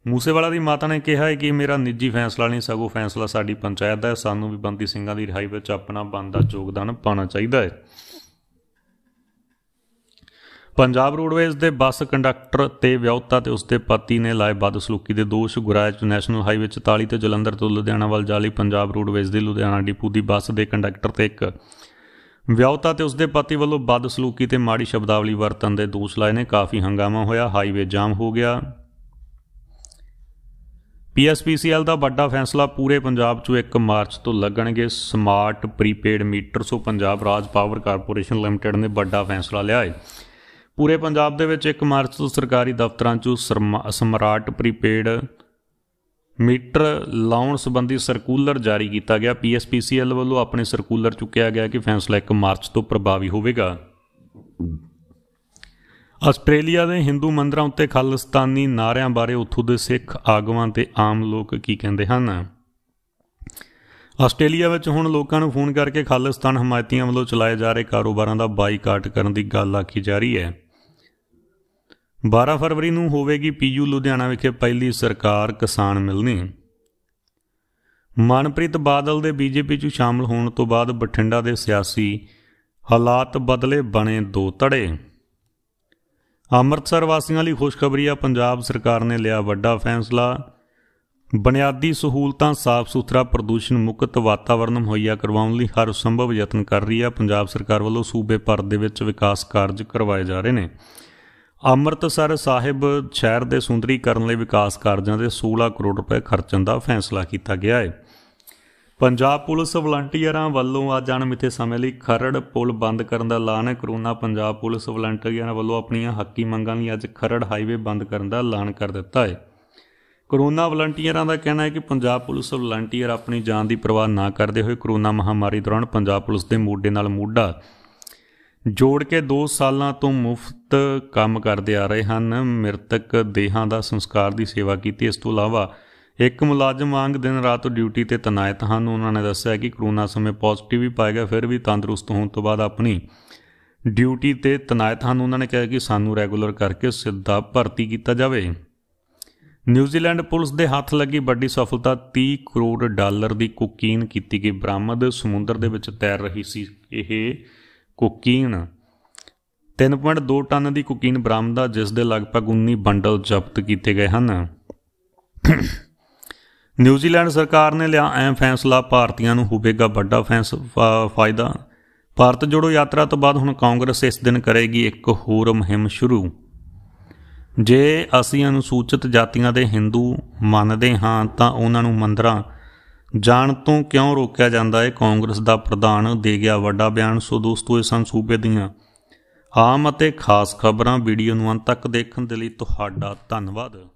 ਮੂਸੇਵਾਲਾ ਦੀ ਮਾਤਾ ਨੇ ਕਿਹਾ ਹੈ ਕਿ ਮੇਰਾ ਨਿੱਜੀ ਫੈਸਲਾ ਨਹੀਂ ਸਗੋ ਫੈਸਲਾ ਸਾਡੀ ਪੰਚਾਇਤ ਦਾ ਹੈ ਸਾਨੂੰ ਵੀ ਬੰਦੀ ਸਿੰਘਾਂ ਦੀ ਰਿਹਾਈ ਵਿੱਚ ਆਪਣਾ ਬੰਦਾ ਯੋਗਦਾਨ ਪਾਉਣਾ ਚਾਹੀਦਾ ਹੈ ਪੰਜਾਬ ਰੋਡਵੇਜ਼ ਦੇ ਬੱਸ ਕੰਡਕਟਰ ਤੇ ਵਿਆਹੁਤਾ ਤੇ ਉਸਦੇ ਪਤੀ ਨੇ ਲਾਏ ਬਦਸਲੂਕੀ ਦੇ ਦੋਸ਼ ਗੁਰਾਜ ਨੈਸ਼ਨਲ ਹਾਈਵੇ 44 ਤੇ ਜਲੰਧਰ ਤੋਂ ਲੁਧਿਆਣਾ ਵੱਲ ਜਾਲੀ ਪੰਜਾਬ ਰੋਡਵੇਜ਼ ਦੀ ਲੁਧਿਆਣਾ ਡਿਪੂ ਦੀ ਬੱਸ ਦੇ ਕੰਡਕਟਰ ਤੇ ਇੱਕ ਵਿਆਹੁਤਾ ਤੇ ਉਸਦੇ ਪਤੀ ਵੱਲੋਂ ਬਦਸਲੂਕੀ ਤੇ ਮਾੜੀ ਸ਼ਬਦਾਵਲੀ ਵਰਤਣ ਦੇ ਦੋਸ਼ ਲਾਏ ਨੇ ਕਾਫੀ ਹੰਗਾਮਾ ਹੋਇਆ ਹਾਈਵੇ ਜਾਮ ਹੋ ਗਿਆ ਪੀਐਸਪੀਸੀਐਲ ਦਾ ਵੱਡਾ ਫੈਸਲਾ ਪੂਰੇ ਪੰਜਾਬ 'ਚ 1 ਮਾਰਚ ਤੋਂ ਲੱਗਣਗੇ smart prepaid meter so Punjab Raj power corporation limited ਨੇ ਵੱਡਾ ਫੈਸਲਾ ਲਿਆ ਹੈ ਪੂਰੇ ਪੰਜਾਬ ਦੇ ਵਿੱਚ 1 ਮਾਰਚ ਤੋਂ ਸਰਕਾਰੀ ਦਫ਼ਤਰਾਂ 'ਚ ਸਮਰਾਟ ਪ੍ਰੀਪੇਡ ਮੀਟਰ ਲਾਉਣ ਸੰਬੰਧੀ ਸਰਕੂਲਰ ਜਾਰੀ ਕੀਤਾ ਗਿਆ ਪੀਐਸਪੀਸੀਐਲ ਵੱਲੋਂ ਆਪਣੇ ਸਰਕੂਲਰ ਚੁੱਕਿਆ ਗਿਆ ਕਿ ਫੈਸਲਾ 1 ਮਾਰਚ ਤੋਂ ਪ੍ਰਭਾਵੀ ਹੋਵੇਗਾ ਆਸਟ੍ਰੇਲੀਆ ਦੇ ਹਿੰਦੂ ਮੰਦਰਾਂ ਉੱਤੇ ਖਾਲਸਤਾਨੀ ਨਾਰਿਆਂ ਬਾਰੇ ਉੱਥੋਂ ਦੇ ਸਿੱਖ ਆਗੂਆਂ ਤੇ ਆਮ ਲੋਕ ਕੀ ਕਹਿੰਦੇ ਹਨ ਆਸਟ੍ਰੇਲੀਆ ਵਿੱਚ ਹੁਣ ਲੋਕਾਂ ਨੂੰ ਫੋਨ ਕਰਕੇ ਖਾਲਸਤਾਨ ਹਮਾਇਤੀਆਂ ਵੱਲੋਂ ਚਲਾਏ ਜਾ ਰਹੇ ਕਾਰੋਬਾਰਾਂ ਦਾ ਬਾਈਕਾਟ ਕਰਨ ਦੀ ਗੱਲ ਆਖੀ ਜਾ ਰਹੀ ਹੈ 12 ਫਰਵਰੀ ਨੂੰ ਹੋਵੇਗੀ ਪੀਯੂ ਲੁਧਿਆਣਾ ਵਿਖੇ ਪਹਿਲੀ ਸਰਕਾਰ ਕਿਸਾਨ ਮਿਲਣੀ ਮਨਪ੍ਰੀਤ ਬਾਦਲ ਦੇ ਬੀਜੇਪੀ 'ਚ ਸ਼ਾਮਲ ਹੋਣ ਤੋਂ ਬਾਅਦ ਬਠਿੰਡਾ ਦੇ ਸਿਆਸੀ ਹਾਲਾਤ ਬਦਲੇ ਬਣੇ ਦੋ ਤੜੇ ਅੰਮ੍ਰਿਤਸਰ ਵਾਸੀਆਂ ਲਈ ਖੁਸ਼ਖਬਰੀ ਆ ਪੰਜਾਬ ਸਰਕਾਰ ਨੇ ਲਿਆ ਵੱਡਾ ਫੈਸਲਾ ਬੁਨਿਆਦੀ ਸਹੂਲਤਾਂ ਸਾਫ਼ ਸੁਥਰਾ ਪ੍ਰਦੂਸ਼ਣ ਮੁਕਤ ਵਾਤਾਵਰਣ ਮੁਹੱਈਆ ਕਰਵਾਉਣ ਲਈ ਹਰ ਸੰਭਵ ਯਤਨ ਕਰ ਰਹੀ ਆ ਪੰਜਾਬ ਸਰਕਾਰ ਵੱਲੋਂ ਸੂਬੇ ਭਰ ਦੇ ਵਿੱਚ ਵਿਕਾਸ ਕਾਰਜ ਕਰਵਾਏ ਜਾ ਰਹੇ ਨੇ ਅੰਮ੍ਰਿਤਸਰ ਸਾਹਿਬ ਸ਼ਹਿਰ ਦੇ ਸੁੰਦਰੀਕਰਨ ਲਈ ਵਿਕਾਸ ਕਾਰਜਾਂ ਦੇ 16 ਕਰੋੜ ਰੁਪਏ ਖਰਚਣ ਦਾ ਫੈਸਲਾ ਕੀਤਾ ਗਿਆ ਹੈ ਪੰਜਾਬ ਪੁਲਿਸ ਵਲੰਟੀਅਰਾਂ ਵੱਲੋਂ ਅੱਜ ਅਣਮਿੱਥੇ ਸਮੇਂ ਲਈ ਖਰੜ ਪੁਲ ਬੰਦ ਕਰਨ ਦਾ ਐਲਾਨ ਹੈ ਕਰੋਨਾ ਪੰਜਾਬ ਪੁਲਿਸ ਵਲੰਟੀਅਰਾਂ ਵੱਲੋਂ ਆਪਣੀਆਂ ਹੱਕੀ ਮੰਗਾਂ ਲਈ ਅੱਜ ਖਰੜ ਹਾਈਵੇ ਬੰਦ ਕਰਨ ਦਾ ਐਲਾਨ ਕਰ ਦਿੱਤਾ ਹੈ ਕਰੋਨਾ ਵਲੰਟੀਅਰਾਂ ਦਾ ਕਹਿਣਾ ਹੈ ਕਿ ਪੰਜਾਬ ਪੁਲਿਸ ਵਲੰਟੀਅਰ ਆਪਣੀ ਜਾਨ ਦੀ ਪਰਵਾਹ ਨਾ ਕਰਦੇ ਹੋਏ ਕਰੋਨਾ ਮਹਾਮਾਰੀ ਦੌਰਾਨ ਪੰਜਾਬ ਪੁਲਿਸ ਦੇ ਮੋਢੇ ਨਾਲ ਮੋਢਾ ਜੋੜ ਕੇ 2 ਸਾਲਾਂ ਤੋਂ ਮੁਫਤ ਕੰਮ ਕਰਦੇ ਆ ਰਹੇ ਹਨ ਮ੍ਰਿਤਕ ਦੇਹਾਂ ਦਾ ਸੰਸਕਾਰ ਦੀ ਸੇਵਾ ਕੀਤੀ ਇਸ ਤੋਂ ਇਲਾਵਾ ਇੱਕ ਮੁਲਾਜ਼ਮ ਵਾਂਗ ਦਿਨ ਰਾਤ ਡਿਊਟੀ ਤੇ ਤਨਾਇਤ ਹਨ ਉਹਨਾਂ ਨੇ ਦੱਸਿਆ ਕਿ ਕਰੋਨਾ ਸਮੇਂ ਪੋਜ਼ਿਟਿਵ ਵੀ ਪਾਇਆ ਗਿਆ ਫਿਰ ਵੀ ਤੰਦਰੁਸਤ ਹੋਣ ਤੋਂ ਬਾਅਦ ਆਪਣੀ ਡਿਊਟੀ ਤੇ ਤਨਾਇਤ ਹਨ ਉਹਨਾਂ ਨੇ ਕਿਹਾ ਕਿ ਸਾਨੂੰ ਰੈਗੂਲਰ ਕਰਕੇ ਸਿੱਧਾ ਭਰਤੀ ਕੀਤਾ ਜਾਵੇ ਨਿਊਜ਼ੀਲੈਂਡ ਪੁਲਿਸ ਦੇ ਹੱਥ ਲੱਗੀ ਵੱਡੀ ਸਫਲਤਾ 30 ਕਰੋੜ ਡਾਲਰ ਦੀ ਕੁਕੀਨ ਕੀਤੀ ਗਈ ਬਰਾਮਦ ਸਮੁੰਦਰ ਦੇ ਵਿੱਚ ਤੈਰ ਰਹੀ ਸੀ ਇਹ ਕੁਕੀਨ 3.2 ਟਨ ਦੀ ਕੁਕੀਨ ਬਰਾਮਦਾ ਜਿਸ ਦੇ ਲਗਭਗ 19 ਬੰਡਲ ਜ਼ਬਤ ਕੀਤੇ ਗਏ ਹਨ ਨਿਊਜ਼ੀਲੈਂਡ ਸਰਕਾਰ ਨੇ ਲਿਆ ਐ ਫੈਸਲਾ ਭਾਰਤੀਆਂ ਨੂੰ ਹੋਵੇਗਾ ਵੱਡਾ ਫਾਇਦਾ ਭਾਰਤ ਜੋੜੋ ਯਾਤਰਾ ਤੋਂ ਬਾਅਦ ਹੁਣ ਕਾਂਗਰਸ ਇਸ ਦਿਨ ਕਰੇਗੀ ਇੱਕ ਹੋਰ ਮੁਹਿੰਮ ਸ਼ੁਰੂ ਜੇ ਅਸੀਂ ਅਨੁਸੂਚਿਤ ਜਾਤੀਆਂ ਦੇ ਹਿੰਦੂ ਮੰਨਦੇ ਹਾਂ ਤਾਂ ਉਹਨਾਂ ਨੂੰ ਮੰਦਰਾਂ ਜਾਣ ਤੋਂ ਕਿਉਂ ਰੋਕਿਆ ਜਾਂਦਾ ਹੈ ਕਾਂਗਰਸ ਦਾ ਪ੍ਰਧਾਨ ਦੇ ਗਿਆ ਵੱਡਾ ਬਿਆਨ ਸੋ ਦੋਸਤੋ ਇਹ ਸਨ ਸੂਬੇ ਦੀਆਂ ਆਮ ਅਤੇ ਖਾਸ ਖਬਰਾਂ ਵੀਡੀਓ ਨੂੰ ਅੰਤ ਤੱਕ ਦੇਖਣ ਦੇ ਲਈ ਤੁਹਾਡਾ ਧੰਨਵਾਦ